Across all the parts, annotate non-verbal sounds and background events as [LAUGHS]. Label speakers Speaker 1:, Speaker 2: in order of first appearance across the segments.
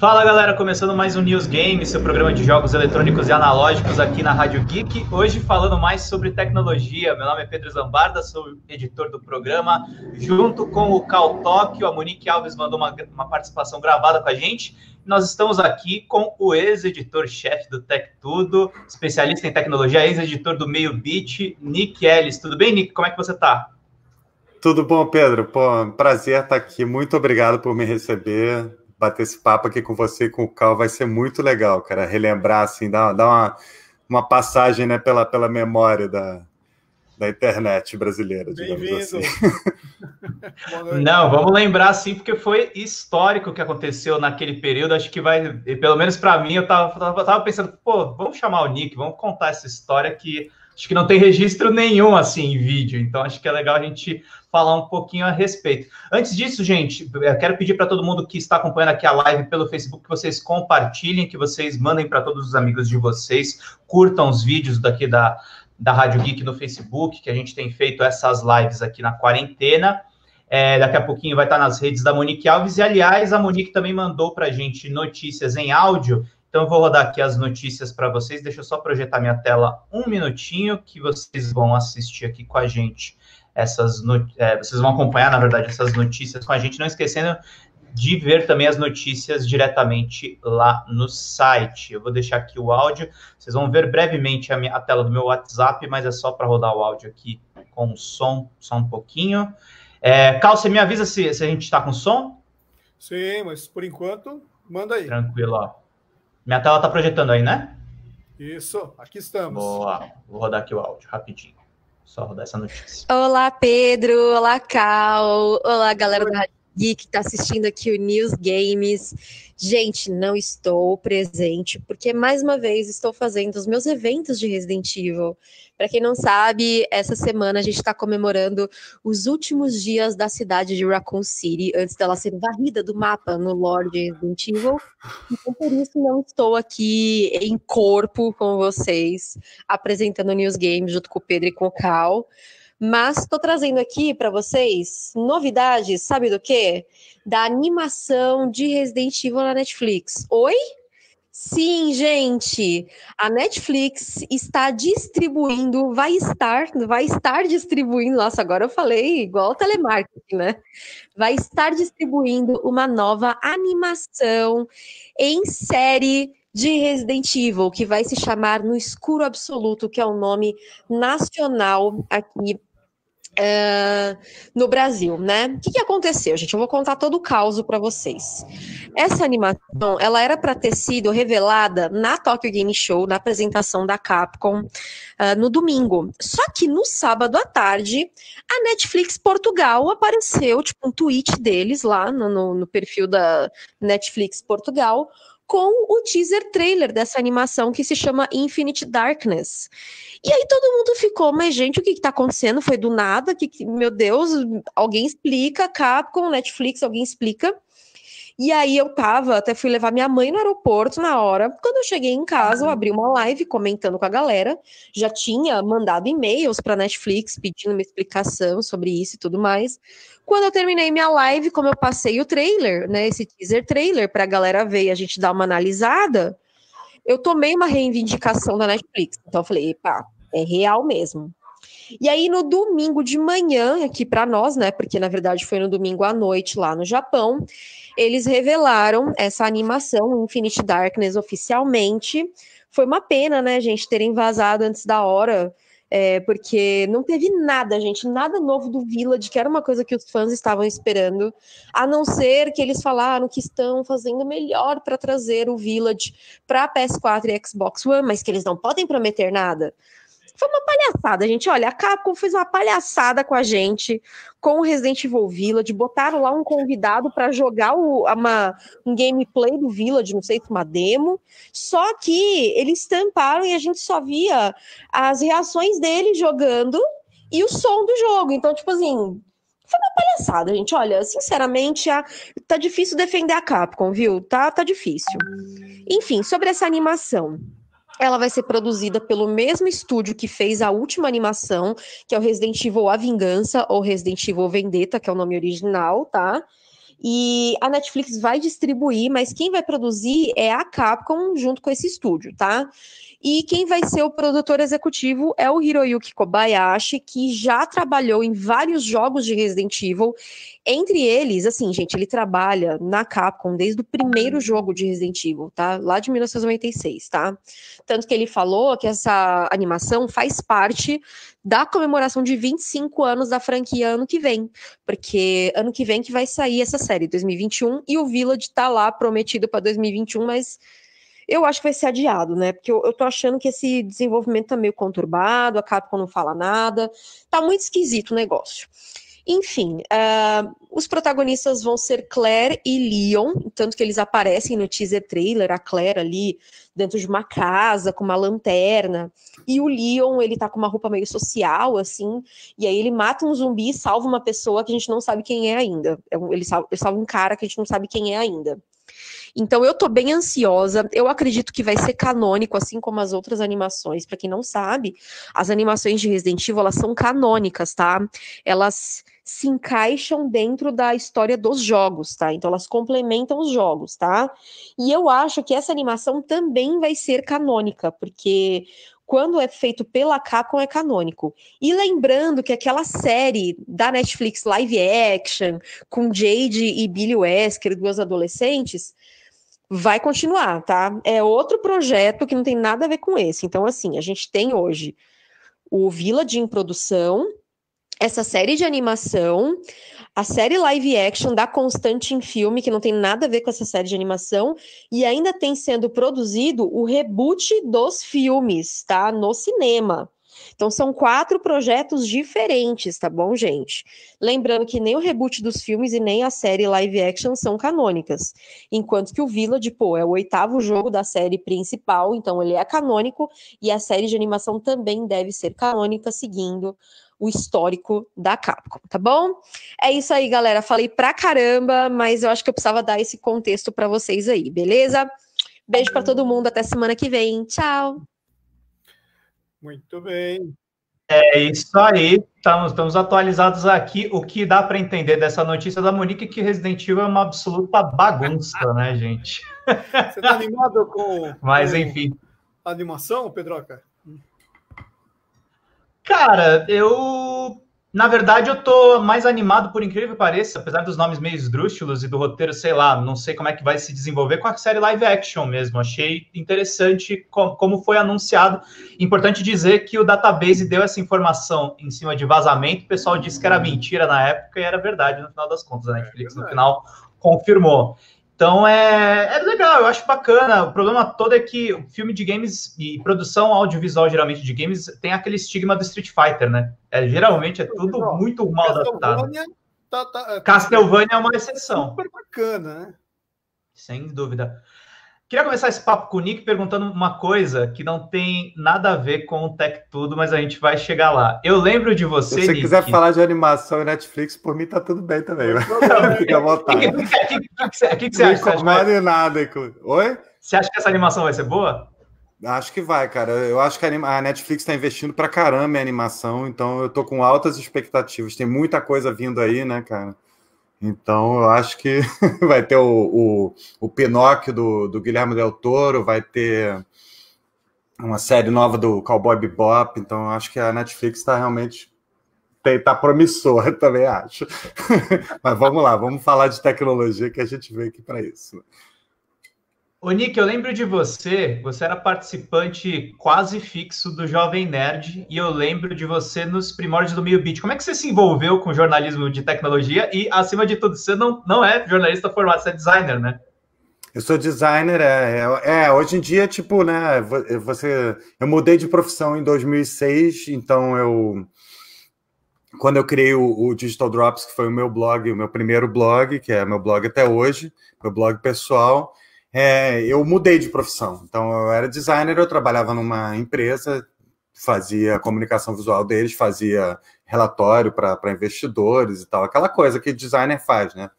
Speaker 1: Fala galera, começando mais um News Game, seu programa de jogos eletrônicos e analógicos aqui na Rádio Geek. Hoje falando mais sobre tecnologia. Meu nome é Pedro Zambarda, sou editor do programa, junto com o Cal Tóquio. A Monique Alves mandou uma, uma participação gravada com a gente. Nós estamos aqui com o ex-editor-chefe do Tech Tudo, especialista em tecnologia, ex-editor do Meio Bit, Nick Ellis. Tudo bem, Nick? Como é que você está?
Speaker 2: Tudo bom, Pedro? Pô, prazer estar aqui. Muito obrigado por me receber bater esse papo aqui com você e com o Cal vai ser muito legal, cara. Relembrar, assim, dar, dar uma, uma passagem né, pela, pela memória da, da internet brasileira, digamos assim.
Speaker 1: [LAUGHS] Não, vamos lembrar sim, porque foi histórico o que aconteceu naquele período. Acho que vai, pelo menos para mim, eu tava, tava, tava, pensando, pô, vamos chamar o Nick, vamos contar essa história que acho que não tem registro nenhum assim em vídeo. Então acho que é legal a gente falar um pouquinho a respeito. Antes disso, gente, quero pedir para todo mundo que está acompanhando aqui a live pelo Facebook que vocês compartilhem, que vocês mandem para todos os amigos de vocês, curtam os vídeos daqui da, da Rádio Geek no Facebook, que a gente tem feito essas lives aqui na quarentena. É, daqui a pouquinho vai estar tá nas redes da Monique Alves. E, aliás, a Monique também mandou para a gente notícias em áudio. Então, eu vou rodar aqui as notícias para vocês. Deixa eu só projetar minha tela um minutinho, que vocês vão assistir aqui com a gente essas é, vocês vão acompanhar, na verdade, essas notícias com a gente, não esquecendo de ver também as notícias diretamente lá no site. Eu vou deixar aqui o áudio, vocês vão ver brevemente a, minha, a tela do meu WhatsApp, mas é só para rodar o áudio aqui com o som, só um pouquinho. É, Cal, você me avisa se, se a gente está com som? Sim, mas por enquanto, manda aí. Tranquilo, ó. Minha tela está projetando aí, né? Isso, aqui estamos. Boa, vou rodar aqui o áudio rapidinho. Só rodar essa notícia.
Speaker 3: Olá, Pedro. Olá, Cal. Olá, galera Oi. da Rádio geek está assistindo aqui o News Games. Gente, não estou presente, porque mais uma vez estou fazendo os meus eventos de Resident Evil. Para quem não sabe, essa semana a gente está comemorando os últimos dias da cidade de Raccoon City, antes dela ser varrida do mapa no Lord Resident Evil. Então, por isso, não estou aqui em corpo com vocês, apresentando o News Games junto com o Pedro e com o Cal. Mas estou trazendo aqui para vocês novidades, sabe do quê? Da animação de Resident Evil na Netflix. Oi? Sim, gente, a Netflix está distribuindo, vai estar, vai estar distribuindo, nossa, agora eu falei igual telemarketing, né? Vai estar distribuindo uma nova animação em série de Resident Evil, que vai se chamar No Escuro Absoluto, que é o nome nacional aqui Uh, no Brasil, né? O que, que, aconteceu, gente? Eu vou contar todo o caos para vocês. Essa animação, ela era para ter sido revelada na Tokyo Game Show, na apresentação da Capcom, uh, no domingo. Só que no sábado à tarde, a Netflix Portugal apareceu, tipo, um tweet deles lá no, no, no perfil da Netflix Portugal, com o teaser trailer dessa animação que se chama Infinite Darkness. E aí todo mundo ficou, mas gente, o que, que tá acontecendo? Foi do nada? Que, que meu Deus, alguém explica, Capcom, Netflix, alguém explica. E aí eu tava, até fui levar minha mãe no aeroporto na hora. Quando eu cheguei em casa, eu uhum. abri uma live comentando com a galera. Já tinha mandado e-mails para Netflix pedindo uma explicação sobre isso e tudo mais. Quando eu terminei minha live, como eu passei o trailer, né, esse teaser trailer para a galera ver e a gente dar uma analisada, eu tomei uma reivindicação da Netflix. Então eu falei, pá, é real mesmo. E aí no domingo de manhã, aqui para nós, né, porque na verdade foi no domingo à noite lá no Japão, eles revelaram essa animação Infinite Darkness oficialmente. Foi uma pena, né, gente, terem vazado antes da hora. É, porque não teve nada, gente, nada novo do Village, que era uma coisa que os fãs estavam esperando, a não ser que eles falaram que estão fazendo melhor para trazer o Village para PS4 e Xbox One, mas que eles não podem prometer nada. Foi uma palhaçada, gente. Olha, a Capcom fez uma palhaçada com a gente, com o Resident Evil Village. Botaram lá um convidado para jogar o, uma, um gameplay do Village, não sei se uma demo. Só que eles tamparam e a gente só via as reações dele jogando e o som do jogo. Então, tipo assim, foi uma palhaçada, gente. Olha, sinceramente, a... tá difícil defender a Capcom, viu? Tá, tá difícil. Enfim, sobre essa animação ela vai ser produzida pelo mesmo estúdio que fez a última animação, que é o Resident Evil A Vingança, ou Resident Evil Vendetta, que é o nome original, tá? E a Netflix vai distribuir, mas quem vai produzir é a Capcom junto com esse estúdio, tá? E quem vai ser o produtor executivo é o Hiroyuki Kobayashi, que já trabalhou em vários jogos de Resident Evil. Entre eles, assim, gente, ele trabalha na Capcom desde o primeiro jogo de Resident Evil, tá? Lá de 1996, tá? Tanto que ele falou que essa animação faz parte da comemoração de 25 anos da franquia ano que vem, porque ano que vem que vai sair essa série, 2021, e o Village tá lá prometido para 2021, mas eu acho que vai ser adiado, né? Porque eu, eu tô achando que esse desenvolvimento tá meio conturbado, a Capcom não fala nada. Tá muito esquisito o negócio. Enfim, uh, os protagonistas vão ser Claire e Leon, tanto que eles aparecem no teaser trailer, a Claire ali dentro de uma casa com uma lanterna, e o Leon, ele tá com uma roupa meio social, assim, e aí ele mata um zumbi e salva uma pessoa que a gente não sabe quem é ainda. É ele salva, ele salva um cara que a gente não sabe quem é ainda. Então eu tô bem ansiosa. Eu acredito que vai ser canônico, assim como as outras animações. Para quem não sabe, as animações de Resident Evil elas são canônicas, tá? Elas se encaixam dentro da história dos jogos, tá? Então elas complementam os jogos, tá? E eu acho que essa animação também vai ser canônica, porque quando é feito pela Capcom é canônico. E lembrando que aquela série da Netflix live action com Jade e Billy Wesker, duas adolescentes, vai continuar, tá? É outro projeto que não tem nada a ver com esse. Então, assim, a gente tem hoje o Village em produção, essa série de animação, a série live action da Constantin Filme, que não tem nada a ver com essa série de animação, e ainda tem sendo produzido o reboot dos filmes, tá? No cinema. Então, são quatro projetos diferentes, tá bom, gente? Lembrando que nem o reboot dos filmes e nem a série live action são canônicas. Enquanto que o Village, pô, é o oitavo jogo da série principal, então ele é canônico, e a série de animação também deve ser canônica, seguindo o histórico da Capcom, tá bom? É isso aí, galera. Falei pra caramba, mas eu acho que eu precisava dar esse contexto para vocês aí, beleza? Beijo para todo mundo, até semana que vem. Tchau.
Speaker 1: Muito bem. É isso aí, estamos, estamos atualizados aqui. O que dá para entender dessa notícia da Monique é que Resident Evil é uma absoluta bagunça, né, gente? Você está animado com. [LAUGHS] Mas, com enfim. A animação, Pedroca? Cara, eu na verdade, eu tô mais animado, por incrível que pareça, apesar dos nomes meio esdrúxulos e do roteiro, sei lá, não sei como é que vai se desenvolver com a série live action mesmo. Achei interessante como foi anunciado. Importante dizer que o database deu essa informação em cima de vazamento, o pessoal disse que era uhum. mentira na época e era verdade no final das contas. A é Netflix, no final, confirmou. Então é, é legal, eu acho bacana. O problema todo é que o filme de games e produção audiovisual, geralmente de games, tem aquele estigma do Street Fighter, né? É, geralmente é tudo muito mal adaptado.
Speaker 4: Tá, tá, é, Castlevania é uma exceção.
Speaker 1: Super bacana, né? Sem dúvida. Queria começar esse papo com o Nick perguntando uma coisa que não tem nada a ver com o Tech Tudo, mas a gente vai chegar lá. Eu lembro de você. Se você Nick, quiser falar
Speaker 2: de animação e Netflix, por mim tá tudo bem também. Né? [LAUGHS] Fica à vontade. O
Speaker 1: que, você acha? Não
Speaker 2: vale nada. Oi? Você acha que essa animação vai ser boa? Acho que vai, cara. Eu acho que a Netflix está investindo pra caramba em animação, então eu tô com altas expectativas. Tem muita coisa vindo aí, né, cara? Então, eu acho que [LAUGHS] vai ter o, o, o Pinóquio do, do Guilherme Del Toro, vai ter uma série nova do Cowboy Bebop, então eu acho que a Netflix está realmente está promissora, [LAUGHS] também acho. [LAUGHS] Mas vamos lá, vamos falar de tecnologia que a gente veio aqui para isso. Né?
Speaker 1: Ô, Nick, eu lembro de você. Você era participante quase fixo do Jovem Nerd e eu lembro de você nos primórdios do meio beat. Como é que você se envolveu com jornalismo de tecnologia? E, acima de tudo, você não, não é jornalista formado, você é designer, né?
Speaker 2: Eu sou designer, é, é, é, Hoje em dia, tipo, né? Você, eu mudei de profissão em 2006, então eu. Quando eu criei o, o Digital Drops, que foi o meu blog, o meu primeiro blog, que é meu blog até hoje, meu blog pessoal é, eu mudei de profissão. Então, eu era designer, eu trabalhava numa empresa, fazia comunicação visual deles, fazia relatório para investidores e tal, aquela coisa que designer faz, né?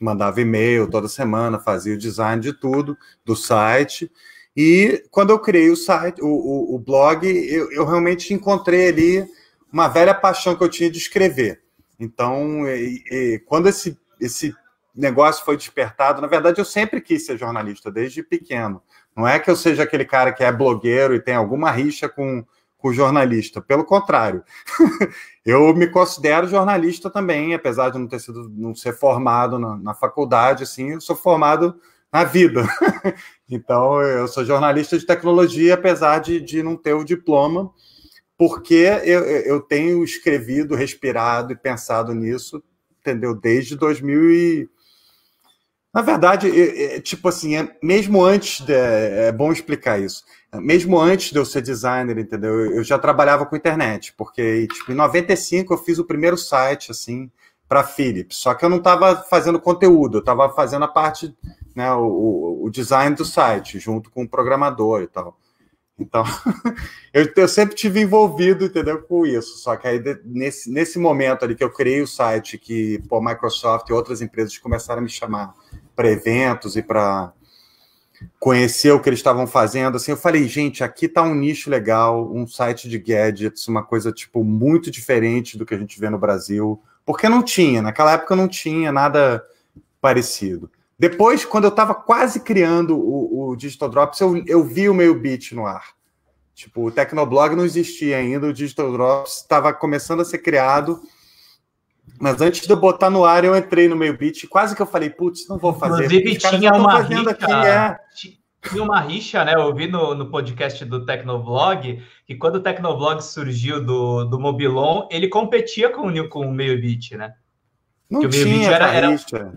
Speaker 2: Mandava e-mail toda semana, fazia o design de tudo, do site. E quando eu criei o site, o, o, o blog, eu, eu realmente encontrei ali uma velha paixão que eu tinha de escrever. Então, e, e, quando esse, esse negócio foi despertado. Na verdade, eu sempre quis ser jornalista, desde pequeno. Não é que eu seja aquele cara que é blogueiro e tem alguma rixa com, o jornalista. Pelo contrário, [LAUGHS] eu me considero jornalista também, apesar de não ter sido, não ser formado na, na faculdade, assim, eu sou formado na vida. [LAUGHS] então, eu sou jornalista de tecnologia, apesar de, de não ter o diploma, porque eu, eu tenho escrevido, respirado e pensado nisso, entendeu? Desde 2000 e na verdade, é, é, tipo assim, é, mesmo antes, de, é, é bom explicar isso, mesmo antes de eu ser designer, entendeu? Eu, eu já trabalhava com internet, porque tipo, em 95 eu fiz o primeiro site, assim, para Philips, só que eu não estava fazendo conteúdo, eu estava fazendo a parte, né, o, o design do site, junto com o programador e tal. Então, [LAUGHS] eu, eu, sempre tive envolvido, entendeu, com isso. Só que aí, nesse, nesse momento ali que eu criei o site, que pô, Microsoft e outras empresas começaram a me chamar para eventos e para conhecer o que eles estavam fazendo, assim, eu falei, gente, aqui está um nicho legal, um site de gadgets, uma coisa, tipo, muito diferente do que a gente vê no Brasil, porque não tinha, naquela época não tinha nada parecido. Depois, quando eu estava quase criando o, o, Digital Drops, eu, eu vi o meio beat no ar. Tipo, o Tecnoblog não existia ainda, o Digital Drops estava começando a ser criado. Mas antes de eu botar no ar, eu entrei no meio beat. Quase que eu falei, putz, não vou fazer. Inclusive, tinha uma rixa, aqui, é...
Speaker 1: tinha uma rixa, né? Eu vi no, no podcast do Tecnoblog que quando o Tecnoblog surgiu do, do Mobilon, ele competia com, com o meio beat, né?
Speaker 2: Não tinha, era, era, Não tinha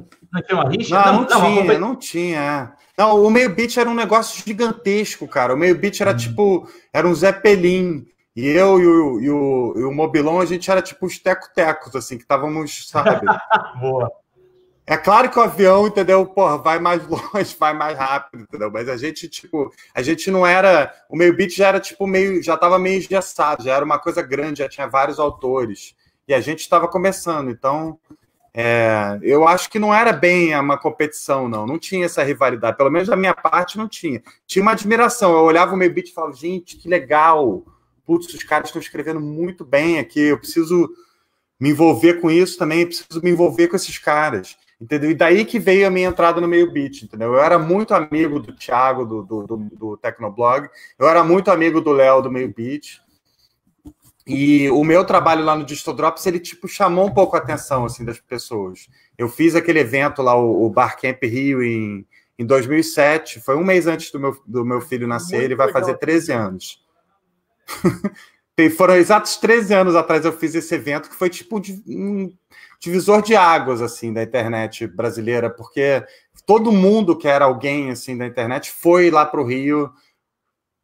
Speaker 2: uma rixa? Não, não, não, tinha, não tinha. É. Não, o meio beat era um negócio gigantesco, cara. O meio beat era hum. tipo, era um Zeppelin. E eu e o, e o, e o Mobilon, a gente era tipo os teco-tecos, assim, que estávamos, sabe? [LAUGHS] Boa. É claro que o avião, entendeu? Porra, vai mais [LAUGHS] longe, vai mais rápido, entendeu? Mas a gente, tipo, a gente não era. O meio beat já era, tipo, meio. Já estava meio engessado, já era uma coisa grande, já tinha vários autores. E a gente estava começando, então é, eu acho que não era bem uma competição, não. Não tinha essa rivalidade. Pelo menos da minha parte, não tinha. Tinha uma admiração. Eu olhava o meio beat e falava, gente, que legal. Putz, os caras estão escrevendo muito bem aqui. Eu preciso me envolver com isso também. Eu preciso me envolver com esses caras. Entendeu? E daí que veio a minha entrada no meio beat, entendeu? Eu era muito amigo do Thiago, do, do, do, do Tecnoblog. Eu era muito amigo do Léo, do meio beat. E o meu trabalho lá no Digital Drops, ele tipo chamou um pouco a atenção assim das pessoas. Eu fiz aquele evento lá o, Barcamp Rio em, em 2007, foi um mês antes do meu, do meu filho nascer, Muito ele vai legal. fazer 13 anos. [LAUGHS] foram exatos 13 anos atrás eu fiz esse evento que foi tipo um divisor de águas assim da internet brasileira, porque todo mundo que era alguém assim da internet foi lá para o Rio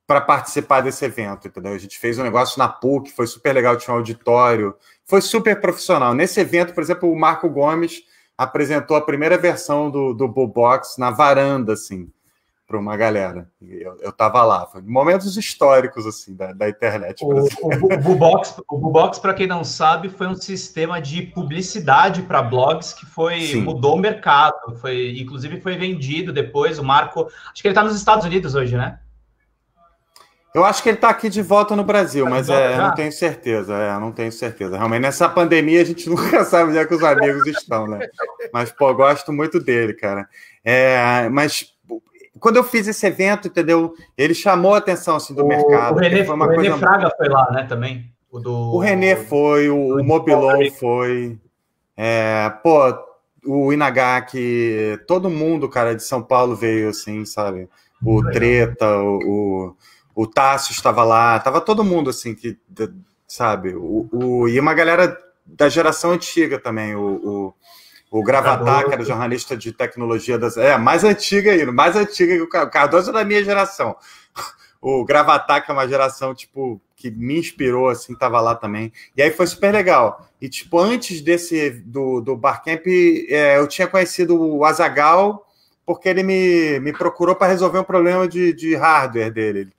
Speaker 2: para participar desse evento, entendeu? A gente fez um negócio na PUC, foi super legal, tinha um auditório, foi super profissional. Nesse evento, por exemplo, o Marco Gomes apresentou a primeira versão do, do Bull Box na varanda, assim, para uma galera. eu, eu tava lá, foi momentos históricos, assim, da, da internet. O, o, o Bull
Speaker 1: Box para quem não sabe, foi um sistema de publicidade para blogs que foi Sim. mudou o mercado, foi inclusive foi vendido depois, o Marco, acho que ele está nos Estados Unidos hoje, né?
Speaker 2: Eu acho que ele está aqui de volta no Brasil, tá mas é, não tenho certeza. É, não tenho certeza. Realmente, nessa pandemia, a gente [LAUGHS] nunca sabe onde é que os amigos estão, né? Mas, pô, gosto muito dele, cara. É, mas quando eu fiz esse evento, entendeu? Ele chamou a atenção assim, do o, mercado. O René, foi uma o René coisa... Fraga
Speaker 1: foi lá, né, também? O,
Speaker 2: do, o René foi, o, o Mobilon foi. É, pô, o Inagaki, todo mundo, cara, de São Paulo veio assim, sabe? O Treta, o, o o Tássio estava lá, estava todo mundo assim, que, sabe? O, o, e uma galera da geração antiga também, o, o, o que era jornalista de tecnologia das. É, mais antiga ainda, mais antiga que o Cardoso é da minha geração. O Gravatar, que é uma geração, tipo, que me inspirou, assim, tava lá também. E aí foi super legal. E, tipo, antes desse, do, do Barcamp, é, eu tinha conhecido o Azagal, porque ele me, me procurou para resolver um problema de, de hardware dele.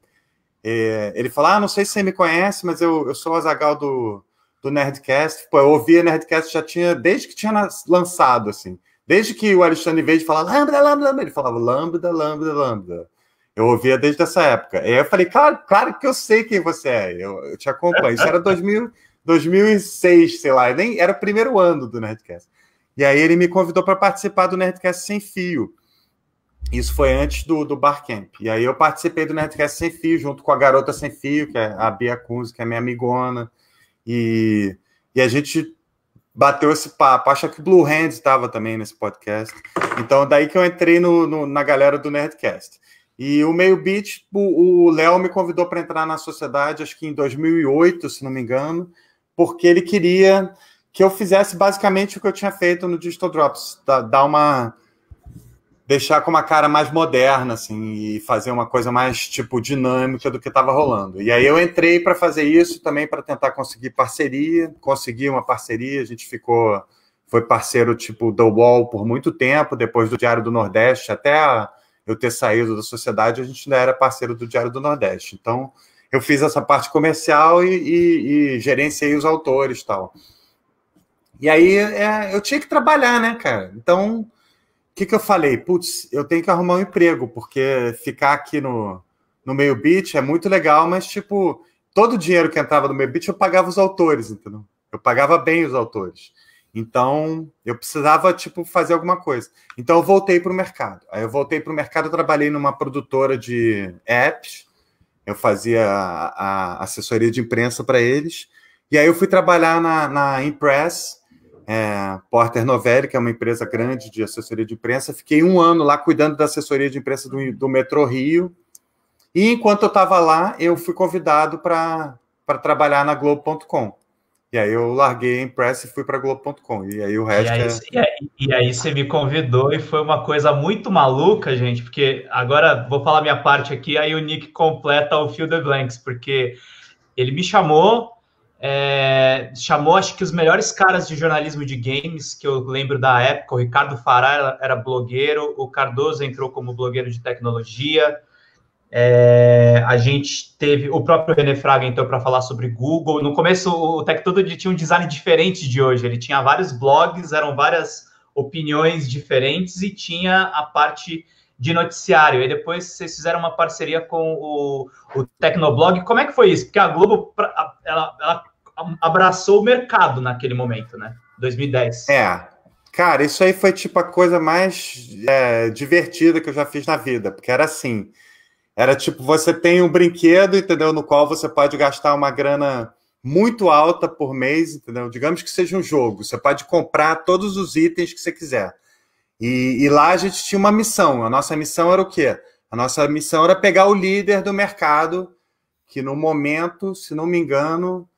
Speaker 2: É, ele fala: Ah, não sei se você me conhece, mas eu, eu sou o Azagal do, do Nerdcast. Pô, eu ouvia Nerdcast já tinha, desde que tinha lançado, assim. Desde que o Alexandre Verde falava lambda, lambda, lambda, ele falava lambda, lambda, lambda. Eu ouvia desde essa época. E aí eu falei, claro, claro que eu sei quem você é, eu, eu te acompanho. Isso era 2000, 2006, sei lá, nem era o primeiro ano do Nerdcast. E aí ele me convidou para participar do Nerdcast Sem Fio. Isso foi antes do, do Barcamp. E aí eu participei do Nerdcast Sem Fio, junto com a garota Sem Fio, que é a Bia Kunz, que é minha amigona. E, e a gente bateu esse papo. Acha que o Blue Hands estava também nesse podcast. Então, daí que eu entrei no, no na galera do Nerdcast. E o Meio Beat, o Léo me convidou para entrar na sociedade, acho que em 2008, se não me engano, porque ele queria que eu fizesse basicamente o que eu tinha feito no Digital Drops, dar uma deixar com uma cara mais moderna, assim, e fazer uma coisa mais, tipo, dinâmica do que estava rolando. E aí eu entrei para fazer isso também, para tentar conseguir parceria, consegui uma parceria, a gente ficou, foi parceiro, tipo, do Wall por muito tempo, depois do Diário do Nordeste, até eu ter saído da sociedade, a gente ainda era parceiro do Diário do Nordeste. Então, eu fiz essa parte comercial e, e, e gerenciei os autores tal. E aí, é, eu tinha que trabalhar, né, cara? Então, que, que eu falei? Putz, eu tenho que arrumar um emprego, porque ficar aqui no, no meio beat é muito legal, mas, tipo, todo o dinheiro que entrava no meio beat eu pagava os autores, entendeu? Eu pagava bem os autores. Então, eu precisava, tipo, fazer alguma coisa. Então, eu voltei para o mercado. Aí, eu voltei para o mercado, trabalhei numa produtora de apps. Eu fazia a, a assessoria de imprensa para eles. E aí, eu fui trabalhar na, na Impress, é, Porter Novelli, que é uma empresa grande de assessoria de imprensa. Fiquei um ano lá cuidando da assessoria de imprensa do, do Metrô Rio. E enquanto eu estava lá, eu fui convidado para trabalhar na Globo.com. E aí eu larguei a Impress e fui para Globo.com. E aí o resto.
Speaker 3: E aí, é... e,
Speaker 1: aí, e aí, você me convidou e foi uma coisa muito maluca, gente, porque agora vou falar minha parte aqui, aí o Nick completa o Fill the Blanks, porque ele me chamou, é, chamou, acho que os melhores caras de jornalismo de games que eu lembro da época. O Ricardo Fará era, blogueiro, o Cardoso entrou como blogueiro de tecnologia. É, a gente teve o próprio René Fraga entrou para falar sobre Google. No começo, o Tech Tudo tinha um design diferente de hoje. Ele tinha vários blogs, eram várias opiniões diferentes e tinha a parte de noticiário. E depois vocês fizeram uma parceria com o, o Tecnoblog. Como é que foi isso? Porque a Globo, ela, ela abraçou o mercado naquele momento, né? 2010.
Speaker 2: É. Cara, isso aí foi tipo a coisa mais é, divertida que eu já fiz na vida, porque era assim. Era tipo, você tem um brinquedo, entendeu? No qual você pode gastar uma grana muito alta por mês, entendeu? Digamos que seja um jogo. Você pode comprar todos os itens que você quiser. E, e lá a gente tinha uma missão. A nossa missão era o quê? A nossa missão era pegar o líder do mercado, que no momento, se não me engano,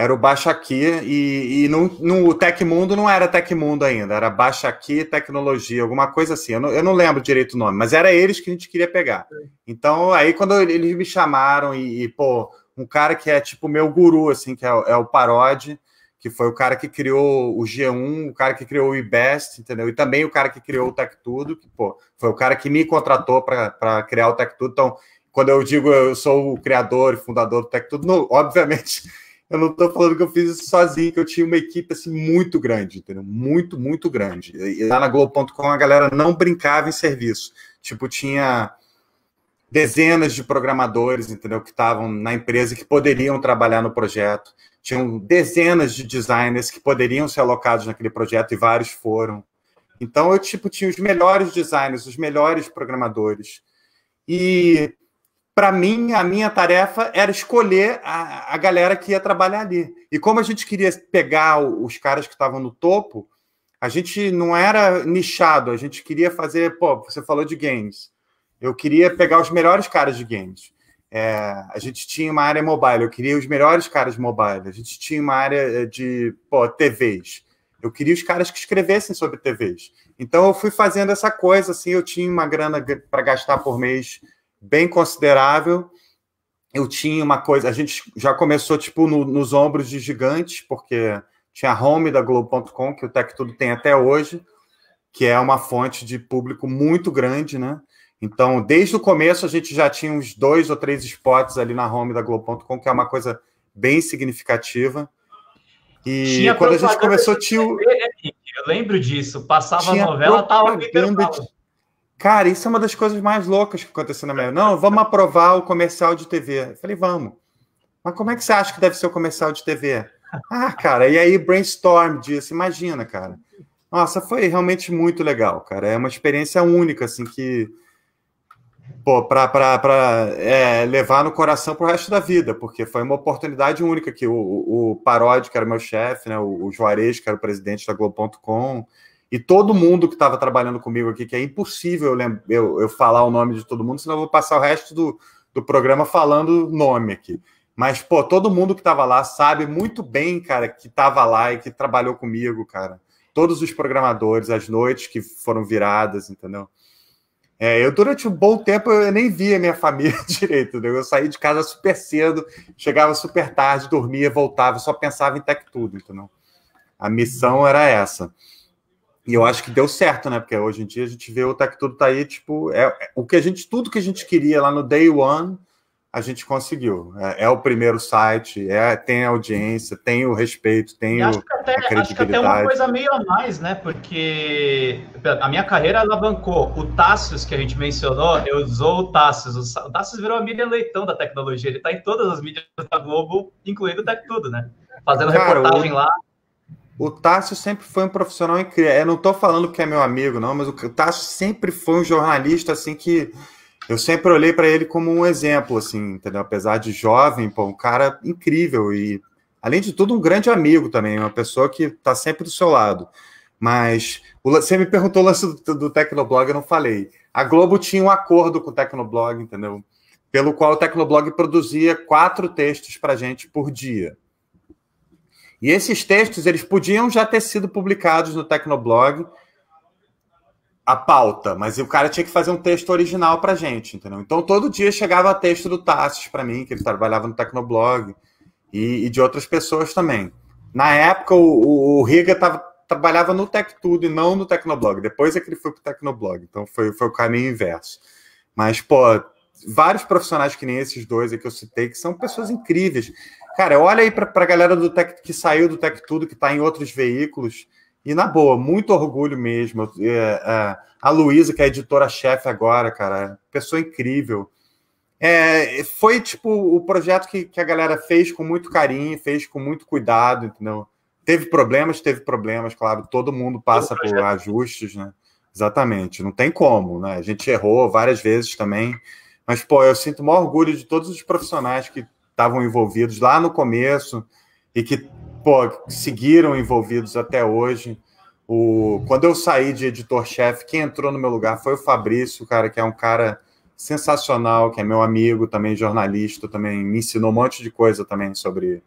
Speaker 2: era o Baixa Aqui e, e não, não, o Tecmundo não era Tecmundo ainda, era Baixa Aqui Tecnologia, alguma coisa assim. Eu não, eu não, lembro direito o nome, mas era eles que a gente queria pegar. Então, aí quando eles me chamaram e, e pô, um cara que é tipo meu guru, assim, que é, é o Parodi, que foi o cara que criou o G1, o cara que criou o IBEST, entendeu? E também o cara que criou o Tech Tudo, que, pô, foi o cara que me contratou para criar o Tech Tudo. Então, quando eu digo eu sou o criador e fundador do Tech Tudo, não, obviamente eu não estou falando que eu fiz isso sozinho, que eu tinha uma equipe assim muito grande, entendeu? Muito, muito grande. E lá na Globo.com a galera não brincava em serviço. Tipo, tinha dezenas de programadores, entendeu, que estavam na empresa que poderiam trabalhar no projeto. Tinham dezenas de designers que poderiam ser alocados naquele projeto e vários foram. Então eu tipo tinha os melhores designers, os melhores programadores. E para mim, a minha tarefa era escolher a, a galera que ia trabalhar ali. E como a gente queria pegar os caras que estavam no topo, a gente não era nichado, a gente queria fazer. Pô, você falou de games. Eu queria pegar os melhores caras de games. É, a gente tinha uma área mobile, eu queria os melhores caras mobile. A gente tinha uma área eh, de pô, TVs. Eu queria os caras que escrevessem sobre TVs. Então eu fui fazendo essa coisa, assim, eu tinha uma grana para gastar por mês bem considerável. Eu tinha uma coisa, a gente já começou tipo no, nos ombros de gigantes, porque tinha a home da Globo.com, que o Tech Tudo tem até hoje, que é uma fonte de público muito grande, né? Então, desde o começo, a gente já tinha uns dois ou três spots ali na home da Globo.com, que é uma coisa bem significativa. E tinha quando a gente começou, tio. Né,
Speaker 1: Eu lembro disso, passava a novela, tava
Speaker 2: Cara, isso é uma das coisas mais loucas que aconteceu na minha. Não, vamos aprovar o comercial de TV. Eu falei, vamos. Mas como é que você acha que deve ser o comercial de TV? Ah, cara, e aí brainstorm disso, imagina, cara. Nossa, foi realmente muito legal, cara. É uma experiência única, assim, que. Pô, pra, pra, pra é, levar no coração pro resto da vida, porque foi uma oportunidade única que o, o que era meu chefe, né, o, o Juarez, que era o presidente da Globo.com, e todo mundo que estava trabalhando comigo aqui, que é impossível eu, eu, eu, falar o nome de todo mundo, senão eu vou passar o resto do, do programa falando nome aqui. Mas, pô, todo mundo que estava lá sabe muito bem, cara, que estava lá e que trabalhou comigo, cara. Todos os programadores, as noites que foram viradas, entendeu? É, eu, durante um bom tempo, eu nem via minha família [LAUGHS] direito, entendeu? Eu saía de casa super cedo, chegava super tarde, dormia, voltava, só pensava em tech tudo, entendeu? A missão era essa. E eu acho que deu certo, né? Porque hoje em dia a gente vê o Tech Tudo tá aí, tipo, é, é, o que a gente, tudo que a gente queria lá no day one, a gente conseguiu. É, é o primeiro site, é, tem a audiência, tem o respeito, tem acho o, que até, a Acho que até uma coisa
Speaker 1: meio a mais, né? Porque a minha carreira alavancou. O Tassius, que a gente mencionou, eu usou o Tassius. O Tassius virou a mídia leitão da tecnologia. Ele tá em todas as mídias da Globo, incluindo o Tech Tudo, né? Fazendo Cara, reportagem lá.
Speaker 2: O Tássio sempre foi um profissional incrível. Eu não estou falando que é meu amigo, não, mas o Tássio sempre foi um jornalista assim que eu sempre olhei para ele como um exemplo, assim, entendeu? Apesar de jovem, pô, um cara incrível e, além de tudo, um grande amigo também, uma pessoa que está sempre do seu lado. Mas você me perguntou o lance do, do Tecnoblog, eu não falei. A Globo tinha um acordo com o Tecnoblog, entendeu? Pelo qual o Tecnoblog produzia quatro textos para gente por dia. E esses textos, eles podiam já ter sido publicados no Tecnoblog, a pauta, mas o cara tinha que fazer um texto original para gente, entendeu? Então todo dia chegava texto do Tassis para mim, que ele trabalhava no Tecnoblog, e, e, de outras pessoas também. Na época, o, o, Riga tava, trabalhava no Tech Tudo e não no Tecnoblog. Depois é que ele foi pro Tecnoblog, então foi, foi o caminho inverso. Mas, pô, vários profissionais que nem esses dois aí que eu citei, que são pessoas incríveis. Cara, olha aí para a galera do Tech que saiu do Tech Tudo, que está em outros veículos. E na boa, muito orgulho mesmo. É, é, a Luísa, que é editora-chefe agora, cara, é pessoa incrível. É, foi tipo o projeto que, que a galera fez com muito carinho, fez com muito cuidado, entendeu? Teve problemas, teve problemas, claro. Todo mundo passa por ajustes, né? Exatamente, não tem como, né? A gente errou várias vezes também. Mas, pô, eu sinto o maior orgulho de todos os profissionais que estavam envolvidos lá no começo e que pô, seguiram envolvidos até hoje. O, quando eu saí de editor-chefe, quem entrou no meu lugar foi o Fabrício, cara, que é um cara sensacional, que é meu amigo, também jornalista, também me ensinou um monte de coisa também sobre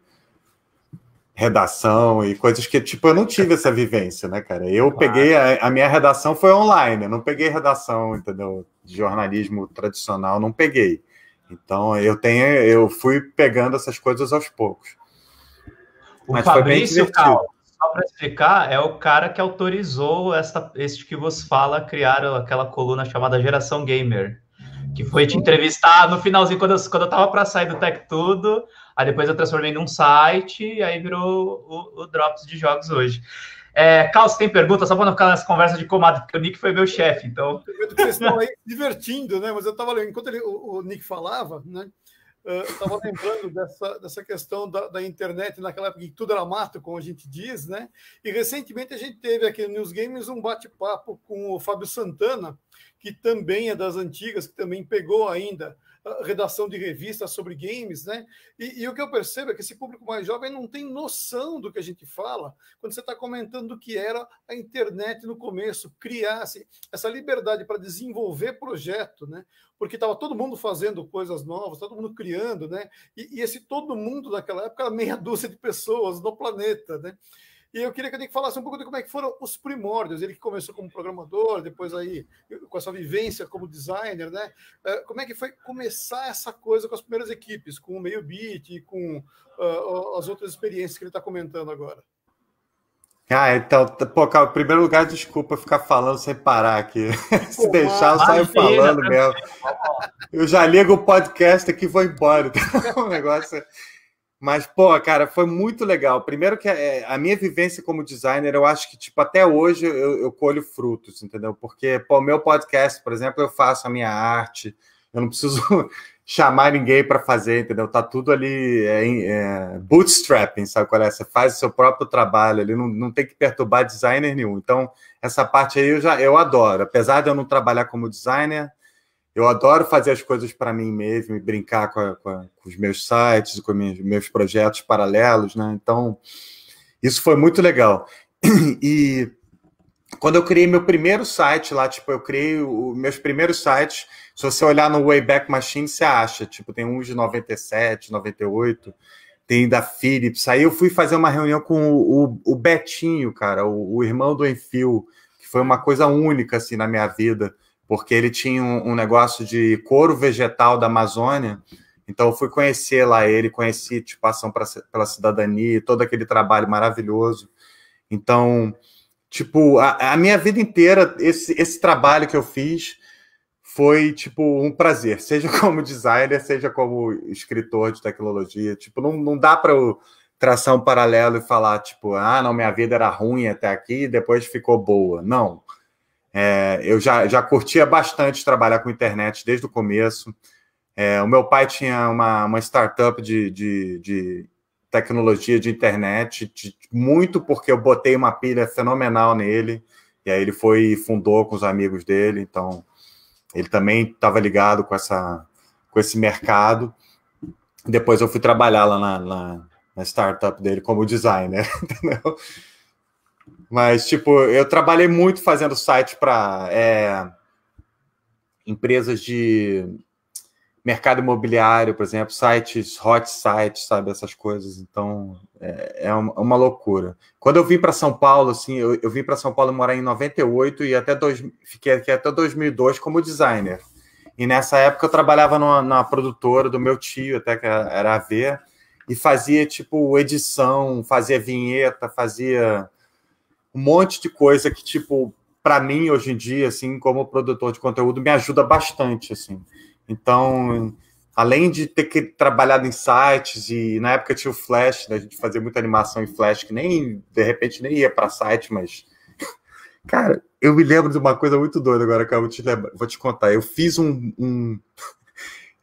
Speaker 2: redação e coisas que, tipo, eu não tive essa vivência, né, cara? Eu claro. peguei, a, a, minha redação foi online, eu não peguei redação, entendeu? De jornalismo tradicional, não peguei. Então eu tenho, eu fui pegando essas coisas aos poucos. O Mas Fabrício Cal,
Speaker 1: só para explicar, é o cara que autorizou essa, este que vos fala criar aquela coluna chamada Geração Gamer, que foi te entrevistar no finalzinho quando eu, quando eu tava para sair do Tech Tudo, aí depois eu transformei num site, aí virou o, o Drops de Jogos hoje. É, Carlos, tem pergunta? Só para não ficar nessa conversa de comadre, porque o Nick foi meu chefe, então... Vocês estão aí
Speaker 4: divertindo, né? Mas eu estava lembrando, enquanto ele, o, o, Nick falava, né? Ah, eu estava lembrando dessa, dessa questão da, da, internet naquela época que tudo era mato, como a gente diz, né? E recentemente a gente teve aqui no News Games um bate-papo com o Fábio Santana, que também é das antigas, que também pegou ainda redação de revistas sobre games, né? E, e, o que eu percebo é que esse público mais jovem não tem noção do que a gente fala quando você está comentando o que era a internet no começo, criar assim, essa liberdade para desenvolver projeto, né? Porque estava todo mundo fazendo coisas novas, todo mundo criando, né? E, e esse todo mundo daquela época era meia dúzia de pessoas no planeta, né? E eu queria que ele falasse assim, um pouco de como é que foram os primórdios. Ele que começou como programador, depois aí com a sua vivência como designer, né? Eh, como é que foi começar essa coisa com as primeiras equipes, com o meio bit e com uh, as outras experiências que ele está comentando agora?
Speaker 2: Ah, então, pô, cara, em primeiro lugar, desculpa ficar falando sem parar aqui. [LAUGHS] Se deixar, eu saio falando né? mesmo. Eu já ligo o podcast aqui e vou embora. Então, [LAUGHS] o negócio é... Mas, pô, cara, foi muito legal. Primeiro que a, eh, a, minha vivência como designer, eu acho que, tipo, até hoje eu, eu colho frutos, entendeu? Porque, pô, o meu podcast, por exemplo, eu faço a minha arte, eu não preciso [LAUGHS] chamar ninguém para fazer, entendeu? Tá tudo ali é, é, bootstrapping, sabe qual é? Você faz o seu próprio trabalho ali, não, não tem que perturbar designer nenhum. Então, essa parte aí eu já eu adoro. Apesar de eu não trabalhar como designer, eu adoro fazer as coisas para mim mesmo e brincar com, a, com, a, com os meus sites, com meus, meus projetos paralelos, né? Então, isso foi muito legal. [CLEARS THROAT] E quando eu criei meu primeiro site lá, tipo, eu criei os meus primeiros sites. Se você olhar no Wayback Machine, você acha, tipo, tem uns de 97, 98, tem da Philips. Aí eu fui fazer uma reunião com o, o, o Betinho, cara, o, o irmão do Enfio, que foi uma coisa única, assim, na minha vida porque ele tinha um, um negócio de couro vegetal da Amazônia. Então eu fui conhecer lá ele, conheci tipo, a ação pra, pela cidadania, todo aquele trabalho maravilhoso. Então, tipo, a, a minha vida inteira, esse, esse trabalho que eu fiz foi tipo um prazer, [LAUGHS] seja como designer, seja como escritor de tecnologia. Tipo, não, não dá para eu traçar um paralelo e falar, tipo, ah, não, minha vida era ruim até aqui e depois ficou boa. Não. É, eu já, já curtia bastante trabalhar com internet desde o começo. É, o meu pai tinha uma, uma startup de, de, de tecnologia de internet, de, muito porque eu botei uma pilha fenomenal nele, e aí ele foi e fundou com os amigos dele, então ele também estava ligado com, essa, com esse mercado. Depois eu fui trabalhar lá na, na, na startup dele como designer, [LAUGHS] entendeu? Mas, tipo, eu trabalhei muito fazendo site para é, empresas de mercado imobiliário, por exemplo, sites, hot sites, sabe, essas coisas. Então, é, é, é uma, loucura. Quando eu vim para São Paulo, assim, eu, eu vim para São Paulo morar em 98 e até dois, fiquei aqui até 2002 como designer. E nessa época eu trabalhava na produtora do meu tio, até que era a ver, e fazia, tipo, edição, fazia vinheta, fazia um monte de coisa que, tipo, para mim, hoje em dia, assim, como produtor de conteúdo, me ajuda bastante, assim. Então, além de ter que, trabalhado em sites, e na época tinha o Flash, né, a gente fazia muita animação em Flash, que nem, de repente, nem ia para site, mas... [LAUGHS] Cara, eu me lembro de uma coisa muito doida agora que eu vou te, lembra... vou te contar. Eu fiz um... um... [LAUGHS]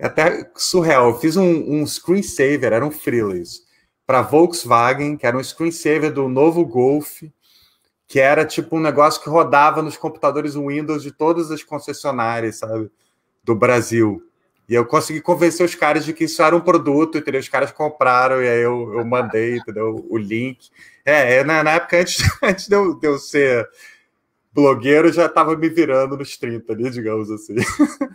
Speaker 2: É até surreal. Eu fiz um, um screensaver, era um freelance, para Volkswagen, que era um screensaver do novo Golf, que era tipo um negócio que rodava nos computadores Windows de todas as concessionárias, sabe? Do Brasil. E eu consegui convencer os caras de que isso era um produto, entendeu? Os caras compraram, e aí eu, eu mandei, entendeu? O link. É, é na, na época, antes, [LAUGHS] antes de, eu, de eu ser blogueiro, já estava me virando nos 30 ali, digamos assim. [LAUGHS]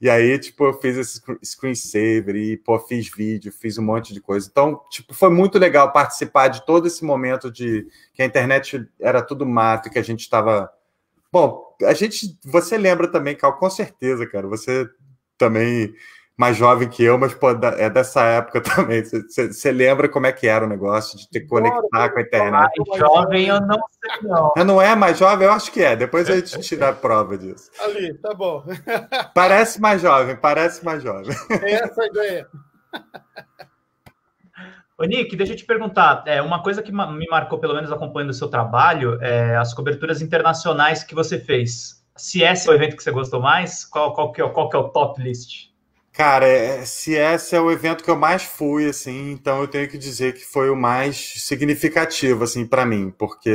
Speaker 2: E aí, tipo, eu fiz esse screensaver e, pô, fiz vídeo, fiz um monte de coisa. Então, tipo, foi muito legal participar de todo esse momento de que a internet era tudo mato, que a gente estava. Bom, a gente. Você lembra também, Cal, com certeza, cara. Você também mais jovem que eu, mas pô, é dessa época [LAUGHS] também. Você lembra como é que era o negócio de te conectar com a internet? Mais jovem eu não
Speaker 1: sei,
Speaker 4: não.
Speaker 2: não é mais jovem? Eu acho que é. Depois a gente tira a prova disso.
Speaker 4: Ali, tá bom. [LAUGHS]
Speaker 2: Parece mais jovem, parece mais jovem. É essa a ideia.
Speaker 1: Ô, Nick, deixa eu te perguntar. É, uma coisa que me marcou, pelo menos acompanhando o seu trabalho, é as coberturas internacionais que você fez. Se esse é o evento que você gostou mais, qual, qual, que, é, qual que é o top list?
Speaker 2: Cara, é, se esse é o evento que eu mais fui, assim, então eu tenho que dizer que foi o mais significativo, assim, para mim, porque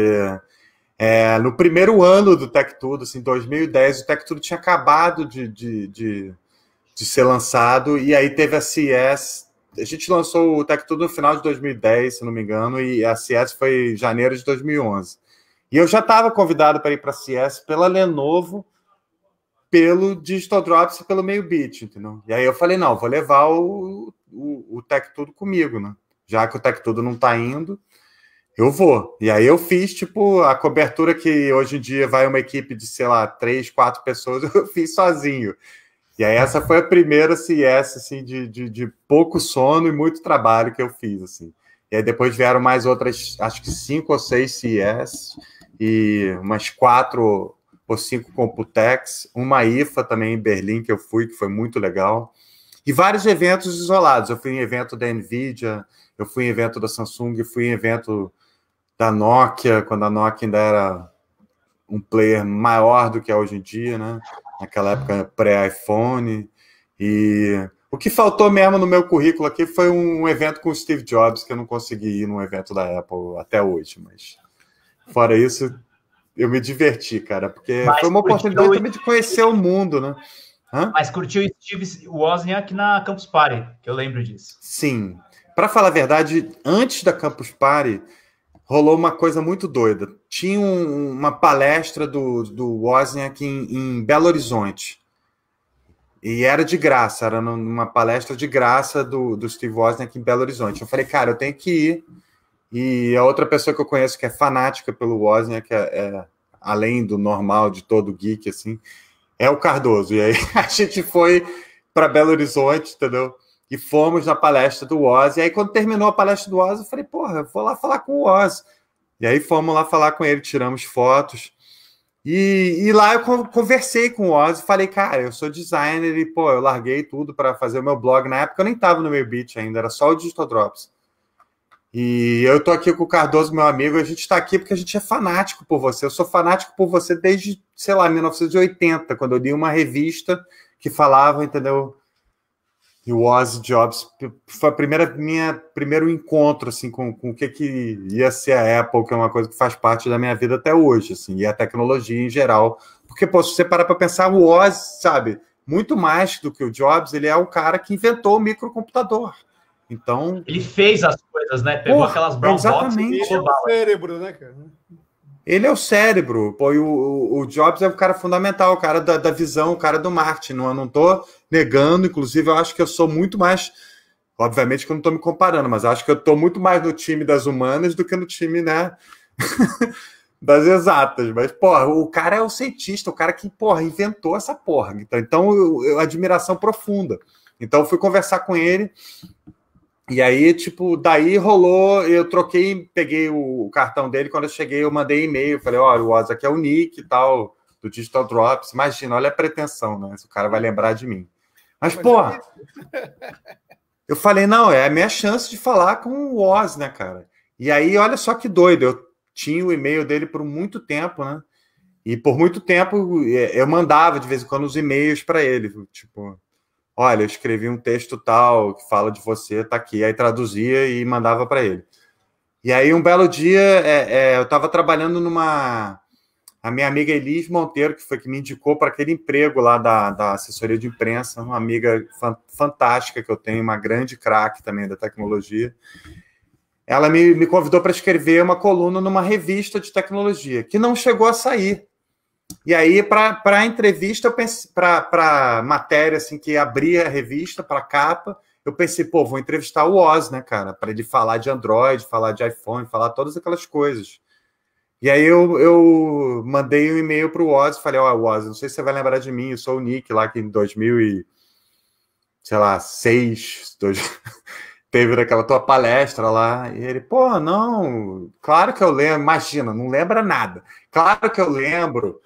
Speaker 2: é, no primeiro ano do Tech Tudo, assim, 2010, o Tech Tudo tinha acabado de, de, de, de, ser lançado, e aí teve a CES, a gente lançou o Tech Tudo no final de 2010, se não me engano, e a CES foi em janeiro de 2011. E eu já estava convidado para ir para a CES pela Lenovo, pelo Digital Drops e pelo meio bit, entendeu? E aí eu falei, não, vou levar o, o, o Tech Tudo comigo, né? Já que o Tech Tudo não tá indo, eu vou. E aí eu fiz, tipo, a cobertura que hoje em dia vai uma equipe de, sei lá, três, quatro pessoas, [LAUGHS] eu fiz sozinho. E aí essa foi a primeira CS, assim, de, de, de pouco sono e muito trabalho que eu fiz, assim. E aí depois vieram mais outras, acho que cinco ou seis CS e umas quatro ou cinco Computex, uma IFA também em Berlim, que eu fui, que foi muito legal, e vários eventos isolados. Eu fui em evento da NVIDIA, eu fui em evento da Samsung, fui em evento da Nokia, quando a Nokia ainda era um player maior do que é hoje em dia, né? Naquela época pré-iPhone. E o que faltou mesmo no meu currículo aqui foi um evento com o Steve Jobs, que eu não consegui ir num evento da Apple até hoje, mas fora isso, eu me diverti, cara, porque Mas foi uma oportunidade também de conhecer o mundo, né? Hã?
Speaker 1: Mas curtiu o Steve Wozniak na Campus Party, que eu lembro disso.
Speaker 2: Sim. Para falar a verdade, antes da Campus Party, rolou uma coisa muito doida. Tinha um, uma palestra do, do Wozniak em, em, Belo Horizonte. E era de graça, era numa palestra de graça do, do Steve Wozniak em Belo Horizonte. Eu falei, cara, eu tenho que ir e a outra pessoa que eu conheço que é fanática pelo Wozniak, que é, é, além do normal de todo geek, assim, é o Cardoso. E aí [LAUGHS] a gente foi para Belo Horizonte, entendeu? E fomos na palestra do Oz. E aí, quando terminou a palestra do Oz, eu falei, porra, eu vou lá falar com o Oz. E aí fomos lá falar com ele, tiramos fotos. E, e lá eu conversei com o Oz e falei, cara, eu sou designer e, pô, eu larguei tudo para fazer o meu blog. Na época eu nem estava no meu beat ainda, era só o Digital Drops. E eu tô aqui com o Cardoso, meu amigo. A gente está aqui porque a gente é fanático por você. Eu sou fanático por você desde, sei lá, 1980, quando eu li uma revista que falava, entendeu? E o Ozzy Jobs foi a primeira minha primeiro encontro assim com, com o que, que ia ser a Apple, que é uma coisa que faz parte da minha vida até hoje, assim, e a tecnologia em geral. Porque pô, se você parar para pensar, o Ozzy, sabe, muito mais do que o Jobs, ele é o cara que inventou o microcomputador. Então. Ele fez as
Speaker 4: coisas, né? Pegou porra, aquelas brown exatamente. Ele é o cérebro, né, cara?
Speaker 2: Ele é o cérebro, pô, e o, o, o Jobs é o cara fundamental, o cara da, da visão, o cara do marketing. Não, é? eu não tô negando, inclusive, eu acho que eu sou muito mais. Obviamente que eu não estou me comparando, mas acho que eu estou muito mais no time das humanas do que no time, né? [LAUGHS] das exatas. Mas, porra, o cara é o cientista, o cara que, porra, inventou essa porra. Então, então eu, eu, admiração profunda. Então, eu fui conversar com ele e aí, tipo, daí rolou, eu troquei, peguei o, cartão dele, quando eu cheguei eu mandei e-mail, falei, olha, o Oz aqui é o Nick e tal, do Digital Drops, imagina, olha a pretensão, né, se o cara vai lembrar de mim. Mas, Mas
Speaker 4: é [LAUGHS]
Speaker 2: eu falei, não, é a minha chance de falar com o Oz, né, cara. E aí, olha só que doido, eu tinha o e-mail dele por muito tempo, né, e por muito tempo é, eu mandava de vez em quando os e-mails para ele, tipo, olha, eu escrevi um texto tal que fala de você, tá aqui. Aí traduzia e mandava para ele. E aí, um belo dia, é, é, eu estava trabalhando numa. A minha amiga Elis Monteiro, que foi que me indicou para aquele emprego lá da, da assessoria de imprensa, uma amiga fan, fantástica que eu tenho, uma grande craque também da tecnologia. Ela me, me convidou para escrever uma coluna numa revista de tecnologia, que não chegou a sair. E aí, para a entrevista, para a matéria assim, que abria a revista, para a capa, eu pensei, pô, vou entrevistar o Oz, né, cara? Para ele falar de Android, falar de iPhone, falar todas aquelas coisas. E aí eu, eu mandei um e-mail para o Oz, e falei, ó, oh, Oz, não sei se você vai lembrar de mim, eu sou o Nick lá que em 2000 e, sei lá, 6, [LAUGHS] teve aquela tua palestra lá. E ele, pô, não, claro que eu lembro, imagina, não lembra nada. Claro que eu lembro,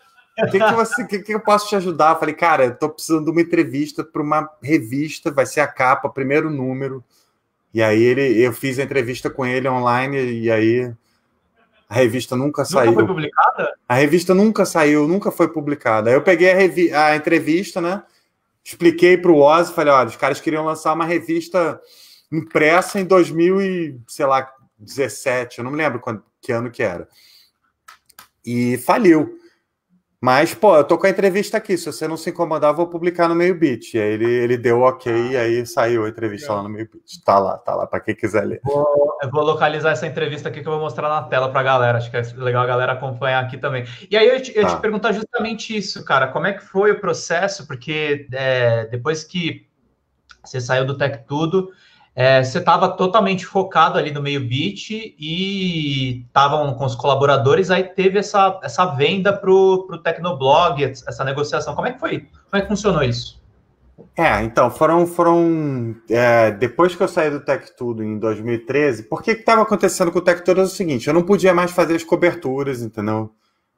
Speaker 2: o que, que, você, que, que eu posso te ajudar? Eu falei, cara, eu tô precisando de uma entrevista para uma revista, vai ser a capa, primeiro número. E aí ele, eu fiz a entrevista com ele online, e aí a revista nunca, nunca saiu. Nunca foi publicada? A revista nunca saiu, nunca foi publicada. Aí eu peguei a, a entrevista, né? Expliquei para o Ozzy, falei, olha, os caras queriam lançar uma revista impressa em 2000 e, sei lá, 17, eu não me lembro quando, que ano que era. E faliu. Mas, pô, eu tô com a entrevista aqui. Se você não se incomodar, vou publicar no meio bit. E aí ele, ele deu ok e aí saiu a entrevista lá no meio bit. Tá lá, tá lá, para quem quiser ler.
Speaker 1: Vou, eu vou localizar essa entrevista aqui que eu vou mostrar na tela pra galera. Acho que é legal a galera acompanhar aqui também. E aí eu te, eu tá. te perguntar justamente isso, cara. Como é que foi o processo? Porque é, depois que você saiu do Tech Tudo, é, você estava totalmente focado ali no meio bit e estavam com os colaboradores, aí teve essa, essa venda para o Tecnoblog, essa negociação. Como é que foi? Como é que funcionou isso?
Speaker 2: É, então, foram. foram é, depois que eu saí do Tech Tudo em 2013, Porque que estava acontecendo com o Tech Tudo é o seguinte: eu não podia mais fazer as coberturas, entendeu?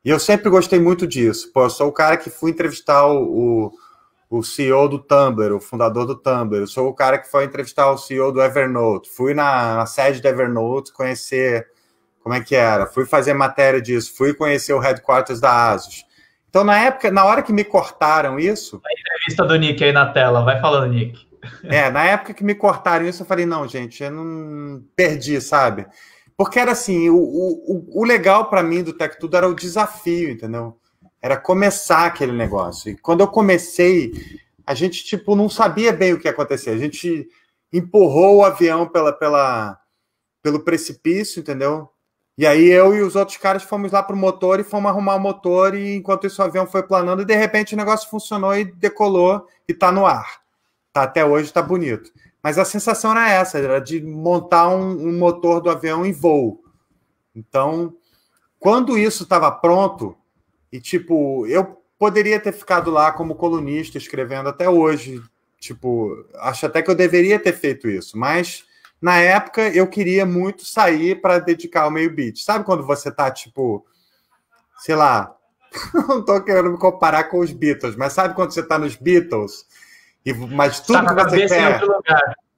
Speaker 2: E eu sempre gostei muito disso. Pô, eu sou o cara que fui entrevistar o, o o CEO do Tumblr, o fundador do Tumblr. Eu sou o cara que foi entrevistar o CEO do Evernote. Fui na, na sede do Evernote conhecer como é que era. Fui fazer matéria disso. Fui conhecer o headquarters da ASUS. Então, na época, na hora que me cortaram isso. A
Speaker 1: entrevista do Nick aí na tela, vai falando, Nick. [LAUGHS]
Speaker 2: É, na época que me cortaram isso, eu falei, não, gente, eu não perdi, sabe? Porque era assim, o, o, o legal para mim do Tech Tudo era o desafio, entendeu? Era começar aquele negócio. E quando eu comecei, a gente tipo não sabia bem o que ia acontecer. A gente empurrou o avião pela, pela pelo precipício, entendeu? E aí eu e os outros caras fomos lá pro motor e fomos arrumar o motor e enquanto isso o avião foi planando e de repente o negócio funcionou e decolou e tá no ar. Tá até hoje tá bonito. Mas a sensação era essa, era de montar um, um motor do avião em voo. Então, quando isso estava pronto, e, tipo, eu poderia ter ficado lá como colunista escrevendo até hoje. Tipo, acho até que eu deveria ter feito isso, mas na época eu queria muito sair para dedicar ao meio beat. Sabe quando você tá tipo, sei lá, [LAUGHS] não tô querendo me comparar com os Beatles, mas sabe quando você tá nos Beatles e mas tá tudo tá que você quer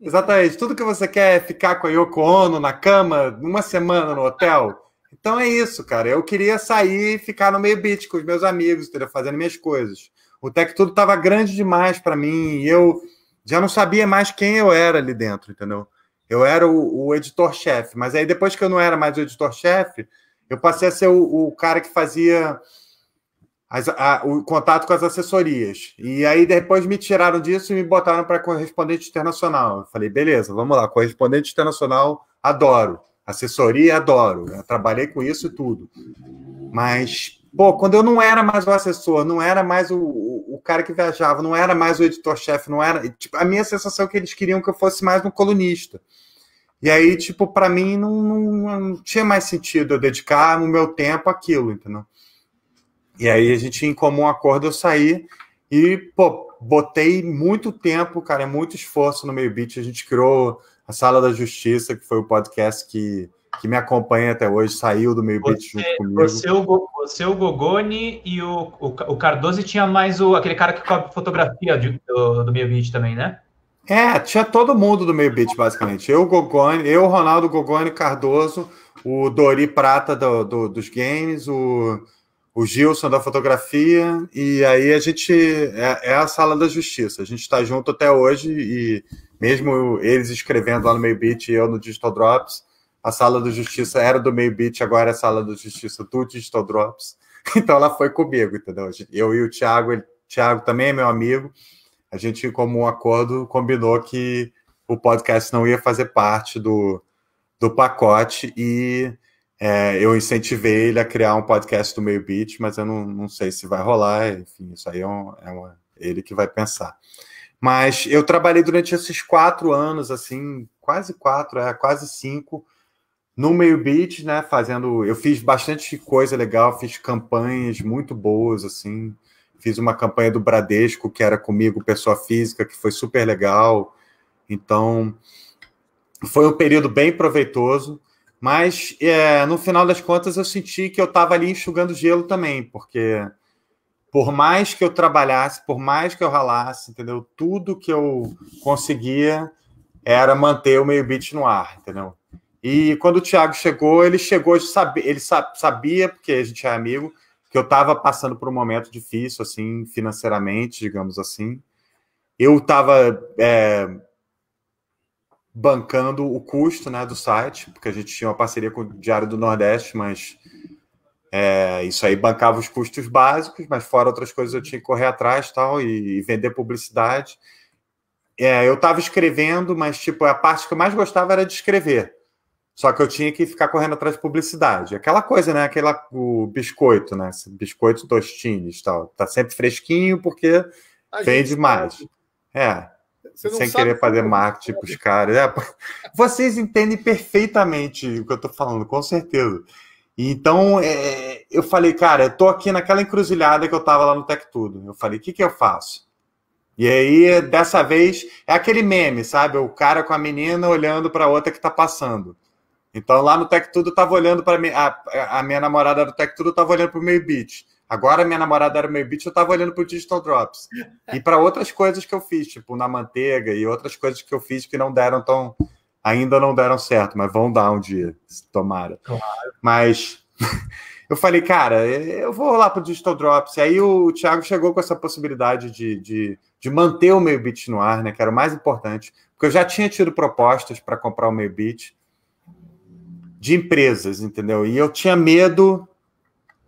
Speaker 2: Exatamente, tudo que você quer é ficar com a Yoko Ono na cama uma semana no hotel. Então é isso, cara. Eu queria sair e ficar no meio beat com os meus amigos, fazendo minhas coisas. O Tech Tudo estava grande demais para mim e eu já não sabia mais quem eu era ali dentro, entendeu? Eu era o, o editor-chefe, mas aí depois que eu não era mais o editor-chefe, eu passei a ser o, o cara que fazia as, a, o contato com as assessorias. E aí depois me tiraram disso e me botaram para correspondente internacional. Eu falei, beleza, vamos lá, correspondente internacional, adoro. Assessoria, adoro. Eu trabalhei com isso e tudo. Mas, pô, quando eu não era mais o assessor, não era mais o, o, o cara que viajava, não era mais o editor-chefe, não era. Tipo, a minha sensação é que eles queriam que eu fosse mais um colunista. E aí, tipo, para mim não, não, não, tinha mais sentido eu dedicar o meu tempo àquilo, entendeu? E aí a gente, em comum acordo, eu saí e, pô, botei muito tempo, cara, muito esforço no meio beat. A gente criou a Sala da Justiça, que foi o podcast que, que me acompanha até hoje, saiu do meio beat junto comigo. Você,
Speaker 1: o, você, o Gogoni e o, o, o Cardoso e tinha mais o, aquele cara que cobre fotografia de, do, do meio beat também, né?
Speaker 2: É, tinha todo mundo do meio beat, basicamente. Eu, Gogoni, eu, Ronaldo Gogoni Cardoso, o Dori Prata do, do, dos games, o o Gilson da fotografia, e aí a gente é, é a sala da justiça. A gente está junto até hoje, e mesmo eles escrevendo lá no Meio Beat e eu no Digital Drops, a sala da justiça era do Meio Beat, agora é a sala da justiça do Digital Drops. [LAUGHS] Então ela foi comigo, entendeu? Eu e o Thiago, ele, Thiago também é meu amigo, a gente, como um acordo, combinou que o podcast não ia fazer parte do, do pacote e é, eu incentivei ele a criar um podcast do meio beat, mas eu não, não sei se vai rolar, enfim, isso aí é, um, é uma, ele que vai pensar. Mas eu trabalhei durante esses quatro anos, assim, quase quatro, é, quase cinco, no meio beat, né? Fazendo. Eu fiz bastante coisa legal, fiz campanhas muito boas, assim. Fiz uma campanha do Bradesco, que era comigo, pessoa física, que foi super legal. Então, foi um período bem proveitoso. Mas é, no final das contas eu senti que eu estava ali enxugando gelo também, porque por mais que eu trabalhasse, por mais que eu ralasse, entendeu? Tudo que eu conseguia era manter o meio beat no ar, entendeu? E quando o Thiago chegou, ele chegou, ele sabia, porque a gente é amigo, que eu estava passando por um momento difícil, assim, financeiramente, digamos assim. Eu estava é, bancando o custo né, do site, porque a gente tinha uma parceria com o Diário do Nordeste, mas é, isso aí bancava os custos básicos, mas fora outras coisas eu tinha que correr atrás tal, e, e vender publicidade. É, eu estava escrevendo, mas tipo, a parte que eu mais gostava era de escrever. Só que eu tinha que ficar correndo atrás de publicidade. Aquela coisa, né? Aquela, o biscoito, né? Biscoito tostines tal. Tá sempre fresquinho porque a vende mais. Sabe. É. Sem querer fazer marketing para os caras. É, vocês entendem perfeitamente o que eu estou falando, com certeza. Então, é, eu falei, cara, eu estou aqui naquela encruzilhada que eu estava lá no Tech Tudo. Eu falei, o que, que eu faço? E aí, dessa vez, é aquele meme, sabe? O cara com a menina olhando para a outra que está passando. Então, lá no Tech Tudo, eu estava olhando para a, a minha namorada do Tech Tudo, estava olhando para o meio beat. Agora minha namorada era meio beat, eu tava olhando para o Digital Drops. E para outras coisas que eu fiz, tipo na manteiga e outras coisas que eu fiz que não deram tão. Ainda não deram certo, mas vão dar um dia, tomara. Claro. Mas [LAUGHS] eu falei, cara, eu vou lá para o Digital Drops. E aí o Thiago chegou com essa possibilidade de, de, de manter o meio beat no ar, né? Que era o mais importante. Porque eu já tinha tido propostas para comprar o meio beat de empresas, entendeu? E eu tinha medo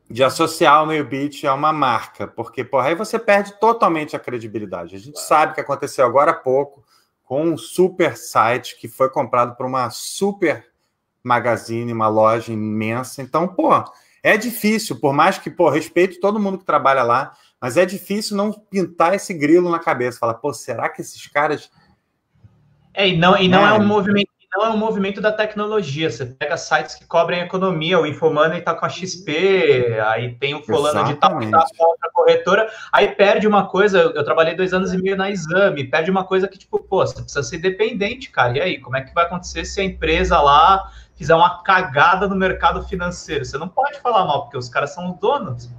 Speaker 2: de associar o meio bit a uma marca, porque porra, aí você perde totalmente a credibilidade. A gente sabe que aconteceu agora há pouco com um super site que foi comprado por uma super magazine, uma loja imensa. Então, pô, é difícil, por mais que, pô, respeito todo mundo que trabalha lá, mas é difícil não pintar esse grilo na cabeça, falar, pô, será que esses caras
Speaker 1: é, e não, e não é, é um né? movimento então, é um movimento da tecnologia. Você pega sites que cobrem economia, o Infomoney tá com a XP, aí tem o fulano Exatamente. de tal que está com outra corretora, aí perde uma coisa, eu trabalhei dois anos e meio na exame, perde uma coisa que, tipo, pô, você precisa ser dependente, cara. E aí, como é que vai acontecer se a empresa lá fizer uma cagada no mercado financeiro? Você não pode falar mal, porque os caras são os donos.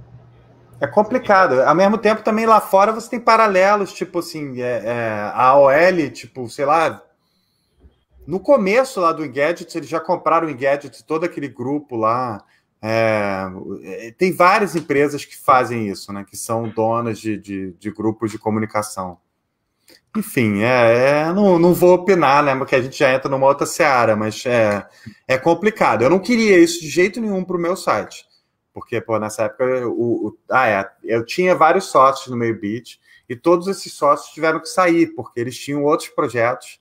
Speaker 2: É complicado. Ao mesmo tempo, também lá fora você tem paralelos, tipo assim, é, é, a OL, tipo, sei lá, no começo lá do Engadget, eles já compraram o Engadgets, todo aquele grupo lá. É, é, tem várias empresas que fazem isso, né? Que são donas de, de, de grupos de comunicação. Enfim, é, é, não, não vou opinar, né? Porque a gente já entra numa outra seara, mas é, é complicado. Eu não queria isso de jeito nenhum para o meu site. Porque, pô, nessa época, o, o, ah, é, eu tinha vários sócios no meio beat e todos esses sócios tiveram que sair, porque eles tinham outros projetos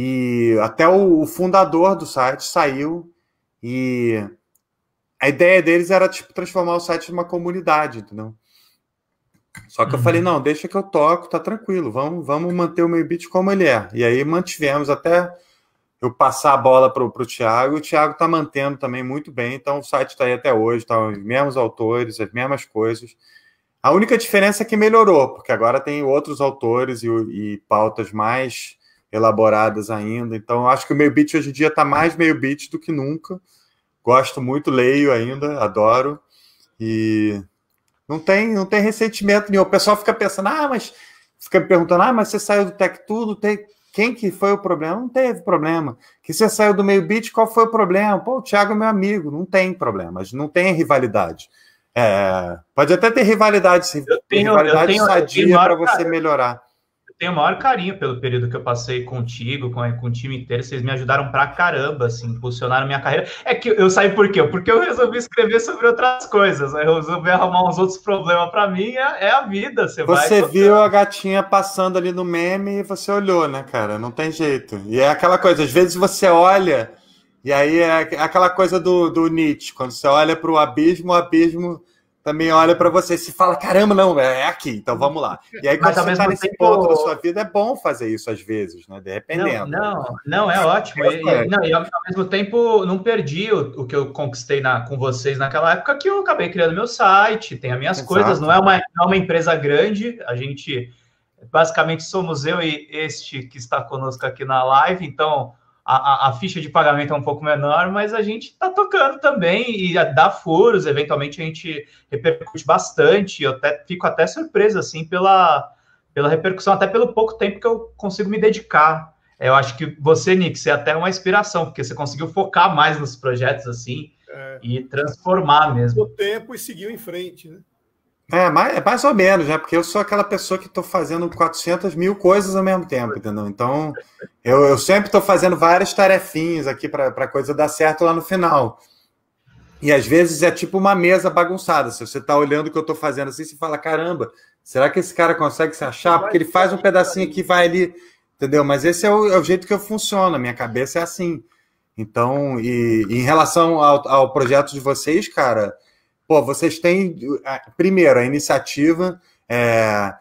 Speaker 2: e até o, o fundador do site saiu e a ideia deles era tipo transformar o site numa comunidade, entendeu? Só que eu falei, uhum. não, deixa que eu toco, tá tranquilo, vamos, vamos manter o meu beat como ele é. E aí mantivemos até eu passar a bola pro, pro Thiago, e o Thiago tá mantendo também muito bem, então o site tá aí até hoje, tá os mesmos autores, as mesmas coisas. A única diferença é que melhorou, porque agora tem outros autores e, e pautas mais elaboradas ainda. Então, acho que o meio beat hoje em dia está mais meio beat do que nunca. Gosto muito, leio ainda, adoro. E não tem, não tem ressentimento nenhum. O pessoal fica pensando, ah, mas fica me perguntando, ah, mas você saiu do Tech Tudo, tem... quem que foi o problema? Não teve problema. Que você saiu do meio beat, qual foi o problema? Pô, o Thiago é meu amigo, não tem problemas, não tem rivalidade. É... pode até ter rivalidade, sim. rivalidade eu tenho, sadia para você melhorar
Speaker 1: tenho o maior carinho pelo período que eu passei contigo, com, com o time inteiro. Vocês me ajudaram pra caramba, assim, impulsionaram minha carreira. É que eu saí por quê? Porque eu resolvi escrever sobre outras coisas. Aí né? Eu resolvi arrumar uns outros problemas pra mim. É, é a vida. Você, você vai,
Speaker 2: viu a gatinha passando ali no meme e você olhou, né, cara? Não tem jeito. E é aquela coisa, às vezes você olha. E aí é aquela coisa do, do Nietzsche, quando você olha para o abismo, o abismo também olha para você e se fala: caramba, não, é, é aqui, então vamos lá. E aí, quando você está nesse tempo... ponto da sua vida, é bom fazer isso às vezes, né? Dependendo. Não, não, não é ótimo. É, e, não, e
Speaker 1: ao, ao, mesmo tempo, não perdi o, o, que eu conquistei na, com vocês naquela época, que eu acabei criando meu site, tem as minhas Exato. coisas, não é, uma, não é uma empresa grande, a gente basicamente somos eu e este que está conosco aqui na live, então a, a, ficha de pagamento é um pouco menor, mas a gente está tocando também e dá furos, eventualmente a gente repercute bastante, eu até, fico até surpreso, assim, pela, pela repercussão, até pelo pouco tempo que eu consigo me dedicar. Eu acho que você, Nick, você é até uma inspiração, porque você conseguiu focar mais nos projetos, assim, é. e
Speaker 2: transformar mesmo.
Speaker 1: O tempo e seguiu
Speaker 4: em frente, né?
Speaker 2: É mais, é mais ou menos, né? Porque eu sou aquela pessoa que estou fazendo 400 mil coisas ao mesmo tempo, entendeu? Então, eu, eu sempre estou fazendo várias tarefinhas aqui para a coisa dar certo lá no final. E às vezes é tipo uma mesa bagunçada. Se você está olhando o que eu estou fazendo assim, você fala: caramba, será que esse cara consegue se achar? Porque ele faz um pedacinho aqui, vai ali, entendeu? Mas esse é o, é o jeito que eu funciono, a minha cabeça é assim. Então, e, e em relação ao, ao projeto de vocês, cara Pô, vocês têm, primeiro, a iniciativa, é,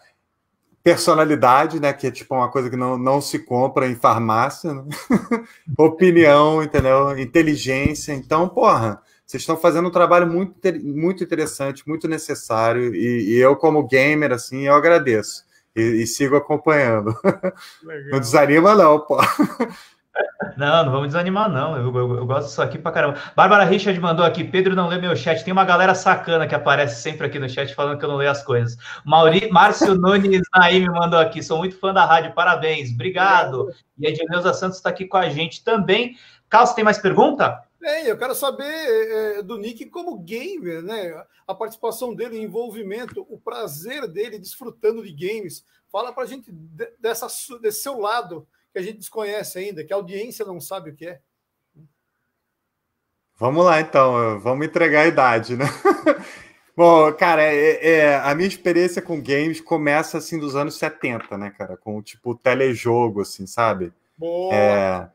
Speaker 2: personalidade, né? Que é tipo uma coisa que não, não se compra em farmácia, né? [LAUGHS] opinião, entendeu? Inteligência. Então, porra, vocês estão fazendo um trabalho muito, muito interessante, muito necessário. E, e eu, como gamer, assim, eu agradeço. E, e sigo acompanhando. [LAUGHS] Legal. Não desanima, não, pô.
Speaker 1: Não, não vamos desanimar, não. Eu, eu, eu, gosto disso aqui pra caramba. Bárbara Richard mandou aqui, Pedro não lê meu chat. Tem uma galera sacana que aparece sempre aqui no chat falando que eu não leio as coisas. Mauri, Márcio Nunes aí me mandou aqui, sou muito fã da rádio, parabéns. Obrigado. E a Edileuza Santos está aqui com a gente também. Carlos, tem mais pergunta?
Speaker 4: Tem, eu quero saber é, é, do Nick como gamer, né? A participação dele, o envolvimento, o prazer dele desfrutando de games. Fala pra gente dessa, desse seu lado que a gente desconhece ainda, que a audiência não sabe o que é.
Speaker 2: Vamos lá, então, vamos entregar a idade, né? [LAUGHS] Bom, cara, é, é, a minha experiência com games começa assim dos anos 70, né, cara? Com tipo telejogo, assim, sabe?
Speaker 4: Boa. É,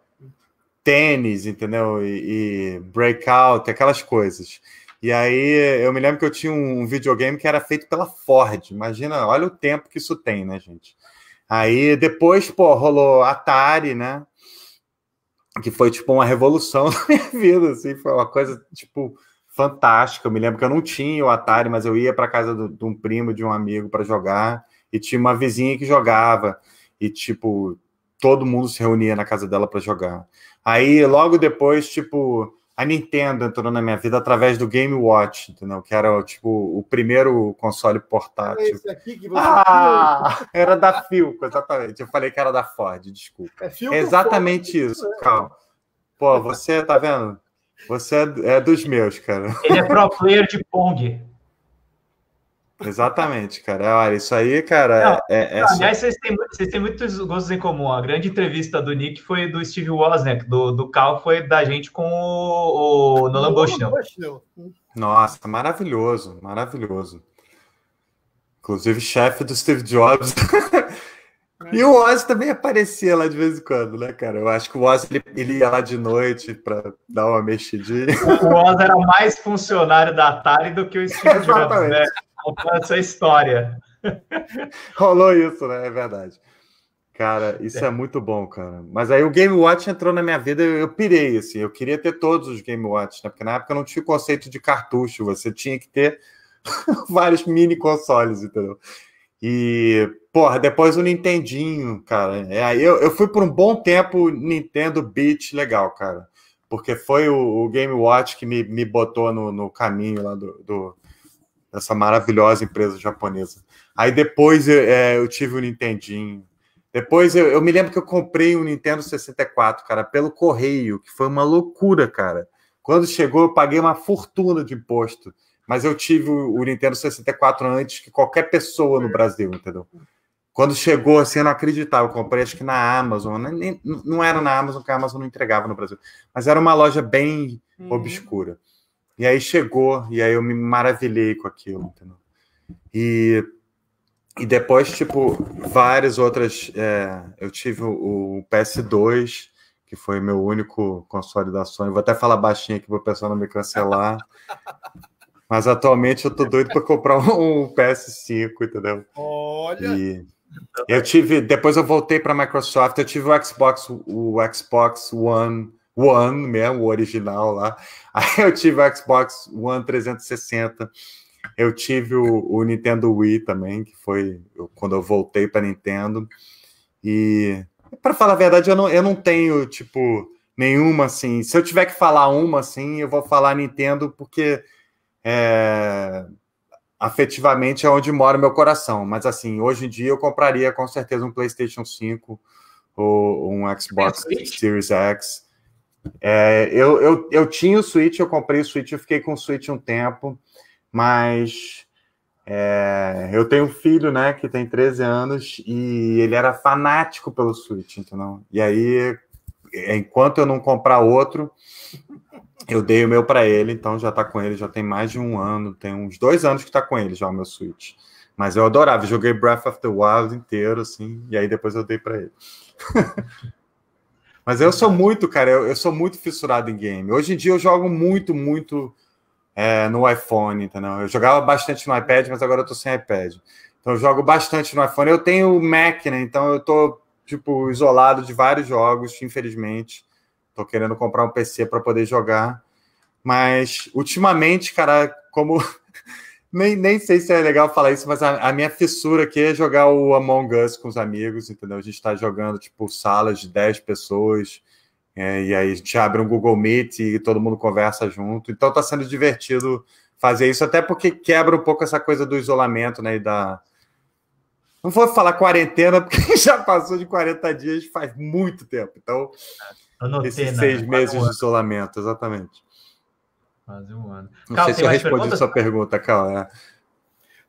Speaker 2: tênis, entendeu? E, e, breakout, aquelas coisas. E aí eu me lembro que eu tinha um videogame que era feito pela Ford. Imagina, olha o tempo que isso tem, né, gente? Aí depois, pô, rolou Atari, né? Que foi tipo uma revolução [LAUGHS] na minha vida, assim, foi uma coisa tipo fantástica. Eu me lembro que eu não tinha o Atari, mas eu ia para casa do, de um primo, de um amigo para jogar, e tinha uma vizinha que jogava, e tipo, todo mundo se reunia na casa dela para jogar. Aí logo depois, tipo, a Nintendo entrou na minha vida através do Game Watch, entendeu? Que era tipo o primeiro console portátil. Era é esse aqui que você ah, era da Philco, exatamente. Eu falei que era da Ford, desculpa. É, Philco é exatamente Ford, isso, é. Cal. Pô, você tá vendo? Você é dos meus, cara. Ele
Speaker 1: é pro player de Pong.
Speaker 2: Exatamente, cara. Olha, isso aí, cara. Não, é, é aliás,
Speaker 1: vocês, têm, vocês têm muitos gostos em comum. A grande entrevista do Nick foi do Steve Wozniak, do, do Cal, foi da gente
Speaker 2: com o, o Nolan Bushnell. Nossa, maravilhoso, maravilhoso. Inclusive, chefe do Steve Jobs. [LAUGHS] e o Oz também aparecia lá de vez em quando, né, cara? Eu acho que o Oz ele, ele ia lá de noite para dar uma mexidinha.
Speaker 1: O Oz era mais funcionário da Atari do que o Steve [LAUGHS] Jobs, né? Poupança essa história.
Speaker 2: [LAUGHS] Rolou isso, né? É verdade. Cara, isso é. é. muito bom, cara. Mas aí o Game Watch entrou na minha vida, eu, eu pirei, assim. Eu queria ter todos os Game Watch, né? Porque na época eu não tinha o conceito de cartucho, você tinha que ter [LAUGHS] vários mini consoles, entendeu? E, porra, depois o Nintendinho, cara. É, eu, eu fui por um bom tempo Nintendo Beat legal, cara. Porque foi o, o Game Watch que me, me botou no, no caminho lá do, do dessa maravilhosa empresa japonesa. Aí depois eu, é, eu tive o um Nintendinho. Depois eu, eu, me lembro que eu comprei um Nintendo 64, cara, pelo correio, que foi uma loucura, cara. Quando chegou, eu paguei uma fortuna de imposto. Mas eu tive o, o Nintendo 64 antes que qualquer pessoa no Brasil, entendeu? Quando chegou, assim, eu não acreditava. Eu comprei, acho que na Amazon. Nem, não era na Amazon, que a Amazon não entregava no Brasil. Mas era uma loja bem uhum. obscura. E aí chegou, e aí eu me maravilhei com aquilo, entendeu? E, e depois, tipo, várias outras. É, eu tive o, o, PS2, que foi meu único console da Sony. Vou até falar baixinho aqui para o pessoal não me cancelar. [LAUGHS] Mas atualmente eu tô doido para comprar um, um PS5, entendeu? Olha! E eu tive. Depois eu voltei para a Microsoft, eu tive o Xbox, o Xbox One One mesmo, né, o original lá. [LAUGHS] Aí eu tive o Xbox One 360. Eu tive o, o Nintendo Wii também, que foi eu, quando eu voltei para Nintendo. E para falar a verdade, eu não, eu não tenho tipo nenhuma assim. Se eu tiver que falar uma assim, eu vou falar Nintendo porque é, afetivamente é onde mora meu coração. Mas assim, hoje em dia eu compraria com certeza um PlayStation 5 ou um Xbox Series X. É, eu, eu, eu tinha o Switch, eu comprei o Switch, eu fiquei com o Switch um tempo, mas é, eu tenho um filho, né, que tem 13 anos e ele era fanático pelo Switch, entendeu? E aí, é, enquanto eu não comprar outro, eu dei o meu para ele, então já tá com ele, já tem mais de um ano, tem uns dois anos que tá com ele já o meu Switch. Mas eu adorava, joguei Breath of the Wild inteiro, assim, e aí depois eu dei para ele. [LAUGHS] Mas eu sou muito, cara, eu, eu, sou muito fissurado em game. Hoje em dia eu jogo muito, muito é, no iPhone, entendeu? Eu jogava bastante no iPad, mas agora eu tô sem iPad. Então eu jogo bastante no iPhone. Eu tenho Mac, né? Então eu tô, tipo, isolado de vários jogos, infelizmente. Tô querendo comprar um PC para poder jogar. Mas ultimamente, cara, como nem, nem sei se é legal falar isso, mas a, a, minha fissura aqui é jogar o Among Us com os amigos, entendeu? A gente está jogando, tipo, salas de 10 pessoas, é, e aí a gente abre um Google Meet e todo mundo conversa junto. Então está sendo divertido fazer isso, até porque quebra um pouco essa coisa do isolamento, né, e da... Não vou falar quarentena, [LAUGHS] porque já passou de 40 dias faz muito tempo. Então, esses né, seis meses de isolamento, exatamente. Quase um ano. Não sei se eu respondi sua pergunta, Cal. É.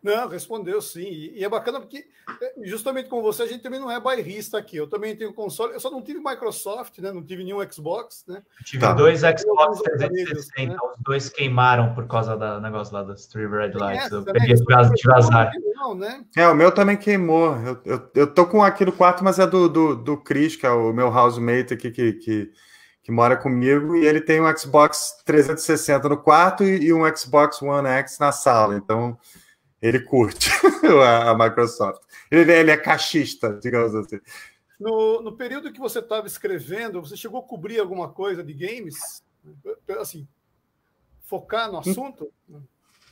Speaker 4: Não, respondeu sim. E é bacana porque, é, justamente com você, a gente também não é bairrista aqui. Eu também tenho console, eu só não tive Microsoft, né? Não tive nenhum Xbox, né? Eu tive tá. dois
Speaker 1: Xbox 360, né? os dois queimaram por causa do negócio lá dos Three Red Lights. Essa, eu né?
Speaker 4: peguei
Speaker 2: por causa de vazar. Não, né? É, o meu também queimou. Eu, eu, eu tô com aqui no quarto, mas é do, do, do que é o meu housemate aqui que... que que mora comigo, e ele tem um Xbox 360 no quarto e, um Xbox One X na sala. Então, ele curte [LAUGHS] a, a, Microsoft. Ele, ele é cachista, digamos assim.
Speaker 4: No, no período que você estava escrevendo, você chegou a cobrir alguma coisa de games? Assim, focar no assunto?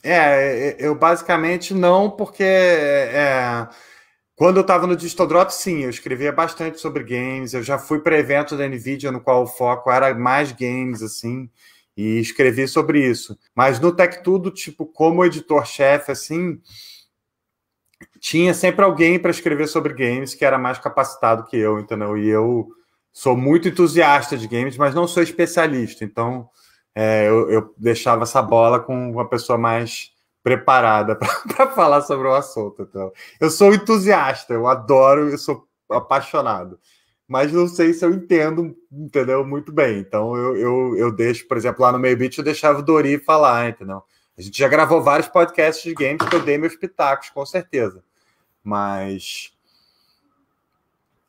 Speaker 2: É, é eu basicamente não, porque é, é quando eu estava no Distodrop, sim, eu escrevia bastante sobre games. Eu já fui para evento da Nvidia no qual o foco era mais games, assim, e escrevi sobre isso. Mas no Tech Tudo, tipo, como editor-chefe, assim, tinha sempre alguém para escrever sobre games que era mais capacitado que eu, entendeu? E eu sou muito entusiasta de games, mas não sou especialista. Então, é, eu, eu deixava essa bola com uma pessoa mais preparada [LAUGHS] para falar sobre o assunto. Então, eu sou entusiasta, eu adoro, eu sou apaixonado, mas não sei se eu entendo, entendeu? Muito bem. Então, eu, eu, eu deixo, por exemplo, lá no meio beat, eu deixava o Dori falar, entendeu? A gente já gravou vários podcasts de games que eu dei meus pitacos, com certeza. Mas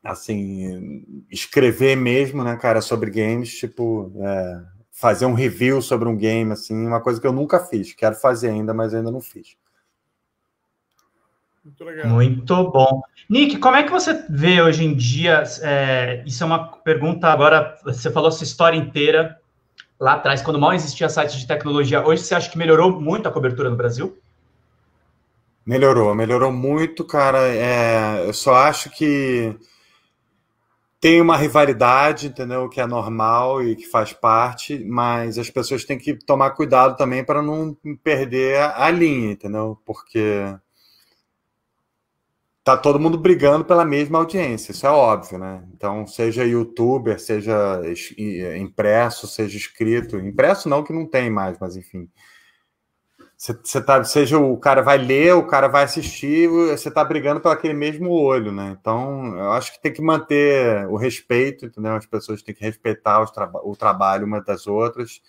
Speaker 2: assim, escrever mesmo, né, cara, sobre games, tipo, é, fazer um review sobre um game, assim, uma coisa que eu nunca fiz. Quero fazer ainda, mas ainda não fiz.
Speaker 1: Muito legal. Muito bom. Nick, como é que você vê hoje em dia? É, isso é uma pergunta agora. Você falou sua história inteira lá atrás, quando mal existia site de tecnologia. Hoje você acha que melhorou muito a cobertura no Brasil?
Speaker 2: Melhorou, melhorou muito, cara. É, eu só acho que tem uma rivalidade, entendeu? Que é normal e que faz parte, mas as pessoas têm que tomar cuidado também para não perder a linha, entendeu? Porque tá todo mundo brigando pela mesma audiência, isso é óbvio, né? Então, seja youtuber, seja impresso, seja escrito, impresso não que não tem mais, mas enfim, você tá, seja o cara vai ler, o cara vai assistir, você está brigando pelo aquele mesmo olho, né? Então, eu acho que tem que manter o respeito, entendeu? As pessoas têm que respeitar tra o trabalho umas das outras.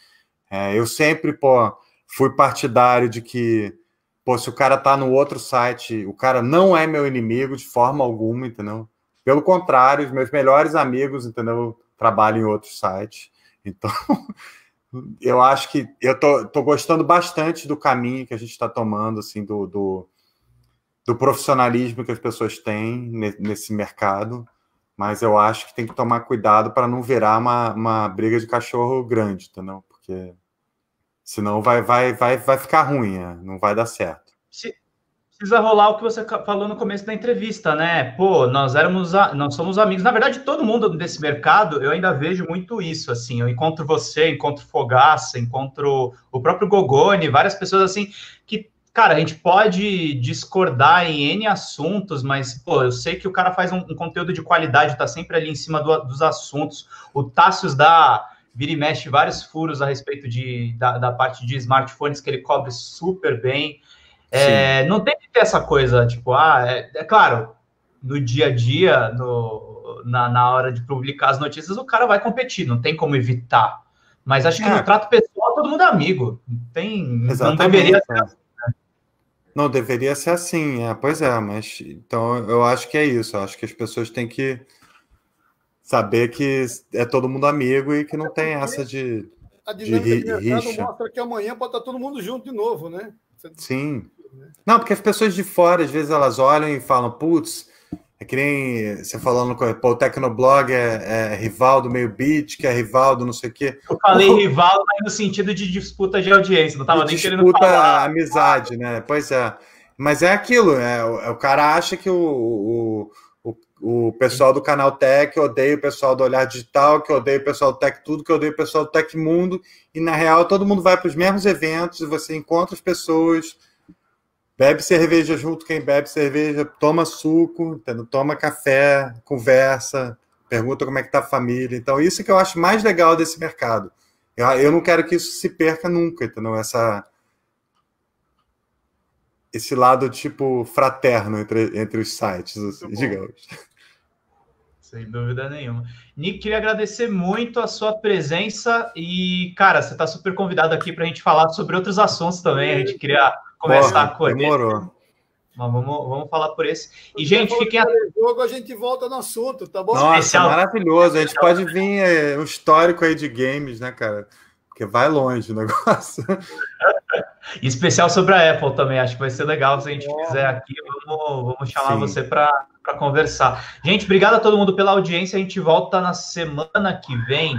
Speaker 2: É, eu sempre, pô, fui partidário de que, pô, se o cara tá no outro site, o cara não é meu inimigo de forma alguma, entendeu? Pelo contrário, os meus melhores amigos, entendeu? Trabalham em outros sites. Então, [LAUGHS] eu acho que eu tô, tô gostando bastante do caminho que a gente está tomando, assim, do, do, do, profissionalismo que as pessoas têm nesse mercado, mas eu acho que tem que tomar cuidado para não virar uma, uma briga de cachorro grande, entendeu? Porque senão vai, vai, vai, vai ficar ruim, né? não vai dar certo.
Speaker 1: Se, precisa rolar o que você falou no começo da entrevista, né? Pô, nós éramos, a... nós somos amigos. Na verdade, todo mundo desse mercado, eu ainda vejo muito isso, assim. Eu encontro você, encontro Fogaça, encontro o próprio Gogoni, várias pessoas assim que, cara, a gente pode discordar em N assuntos, mas, pô, eu sei que o cara faz um, um conteúdo de qualidade, tá sempre ali em cima do, dos assuntos. O Tássios dá vira e mexe vários furos a respeito de, da, da parte de smartphones que ele cobre super bem.
Speaker 3: É, não tem
Speaker 1: que ter essa coisa, tipo, ah, é, é claro, no dia a dia, no, na, na hora de publicar as notícias, o cara vai competir, não tem como evitar. Mas acho que é. no trato pessoal todo mundo é amigo. Tem, não deveria
Speaker 2: ser é. assim. Não, deveria ser assim, é, pois é, mas então eu acho que é isso. Eu acho que as pessoas têm que saber que é todo mundo amigo e que não é tem essa de.
Speaker 4: A dinâmica de, de mercado rixa. mostra que amanhã pode estar todo mundo junto de novo, né?
Speaker 2: Você... Sim. Né? Não, porque as pessoas de fora, às vezes, elas olham e falam, putz, é que nem você falando com o Tecnoblog é, é, rival do meio beat, que é rival do não sei o quê. Eu falei Pô,
Speaker 1: rival, mas no sentido de disputa de audiência, não estava nem querendo falar.
Speaker 2: Disputa amizade, né? Pois é. Mas é aquilo, é, o, é, o cara acha que o, o, o, o pessoal do Canal Tech odeia o pessoal do Olhar Digital, que odeia o pessoal do Tech Tudo, que odeia o pessoal do Tech Mundo, e na real todo mundo vai para os mesmos eventos, você encontra as pessoas, Bebe cerveja junto quem bebe cerveja, toma suco, entendeu? toma café, conversa, pergunta como é que tá a família. Então, isso que eu acho mais legal desse mercado. Eu, eu não quero que isso se perca nunca, entendeu? Essa, esse lado, tipo, fraterno entre, entre os sites, assim, digamos.
Speaker 1: Sem dúvida nenhuma. Nick, queria agradecer muito a sua presença e, cara, você está super convidado aqui para a gente falar sobre outros assuntos também. A gente queria começar Porra, a correr. Demorou. Mas vamos, vamos falar por esse. E, gente, fiquem atentos. jogo, a gente volta no assunto, tá bom?
Speaker 4: Nossa, Especial. maravilhoso.
Speaker 2: A gente pode vir é, um histórico aí de games, né, cara? Porque vai longe o [LAUGHS] negócio.
Speaker 1: especial sobre a Apple também, acho que vai ser legal se a gente é. aqui. Vamos, vamos chamar Sim. você para conversar. Gente, obrigado a todo mundo pela audiência. A gente volta na semana que vem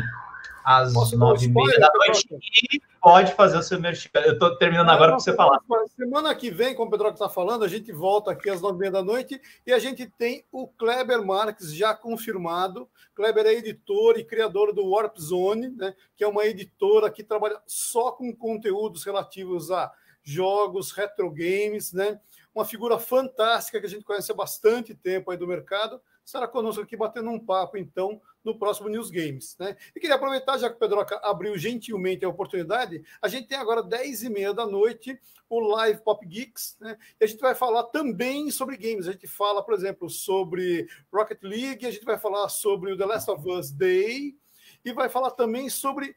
Speaker 1: às nove e meia da noite e pode fazer o seu merchan. Eu estou terminando agora para você falar.
Speaker 4: Semana que vem, como o Pedro está falando, a gente volta aqui às nove e meia da noite e a gente tem o Kleber Marques já confirmado. Kleber é editor e criador do Warp Zone, né, que é uma editora que trabalha só com conteúdos relativos a jogos, retro games, né? Uma figura fantástica que a gente conhece há bastante tempo aí do mercado. Será conosco aqui batendo um papo, então, no próximo News Games. Né? E queria aproveitar, já que o Pedroca abriu gentilmente a oportunidade, a gente tem agora 10h30 da noite o Live Pop Geeks, né? e a gente vai falar também sobre games. A gente fala, por exemplo, sobre Rocket League, a gente vai falar sobre o The Last of Us Day, e vai falar também sobre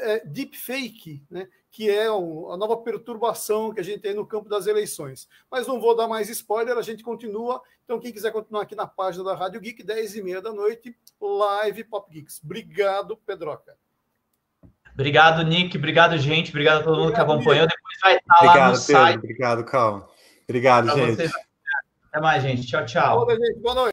Speaker 4: é, deepfake, né? que é a nova perturbação que a gente tem no campo das eleições. Mas não vou dar mais spoiler, a gente continua. Então, quem quiser continuar aqui na página da Rádio Geek, 10 e meia da noite, live Pop Geeks. Obrigado, Pedroca.
Speaker 1: Obrigado, Nick. Obrigado, gente. Obrigado a todo obrigado, mundo que acompanhou. Depois vai estar
Speaker 2: obrigado, lá no Pedro. site. Obrigado, Cal. Obrigado, pra gente. Vocês.
Speaker 1: Até mais, gente. Tchau, tchau.
Speaker 4: Boa noite.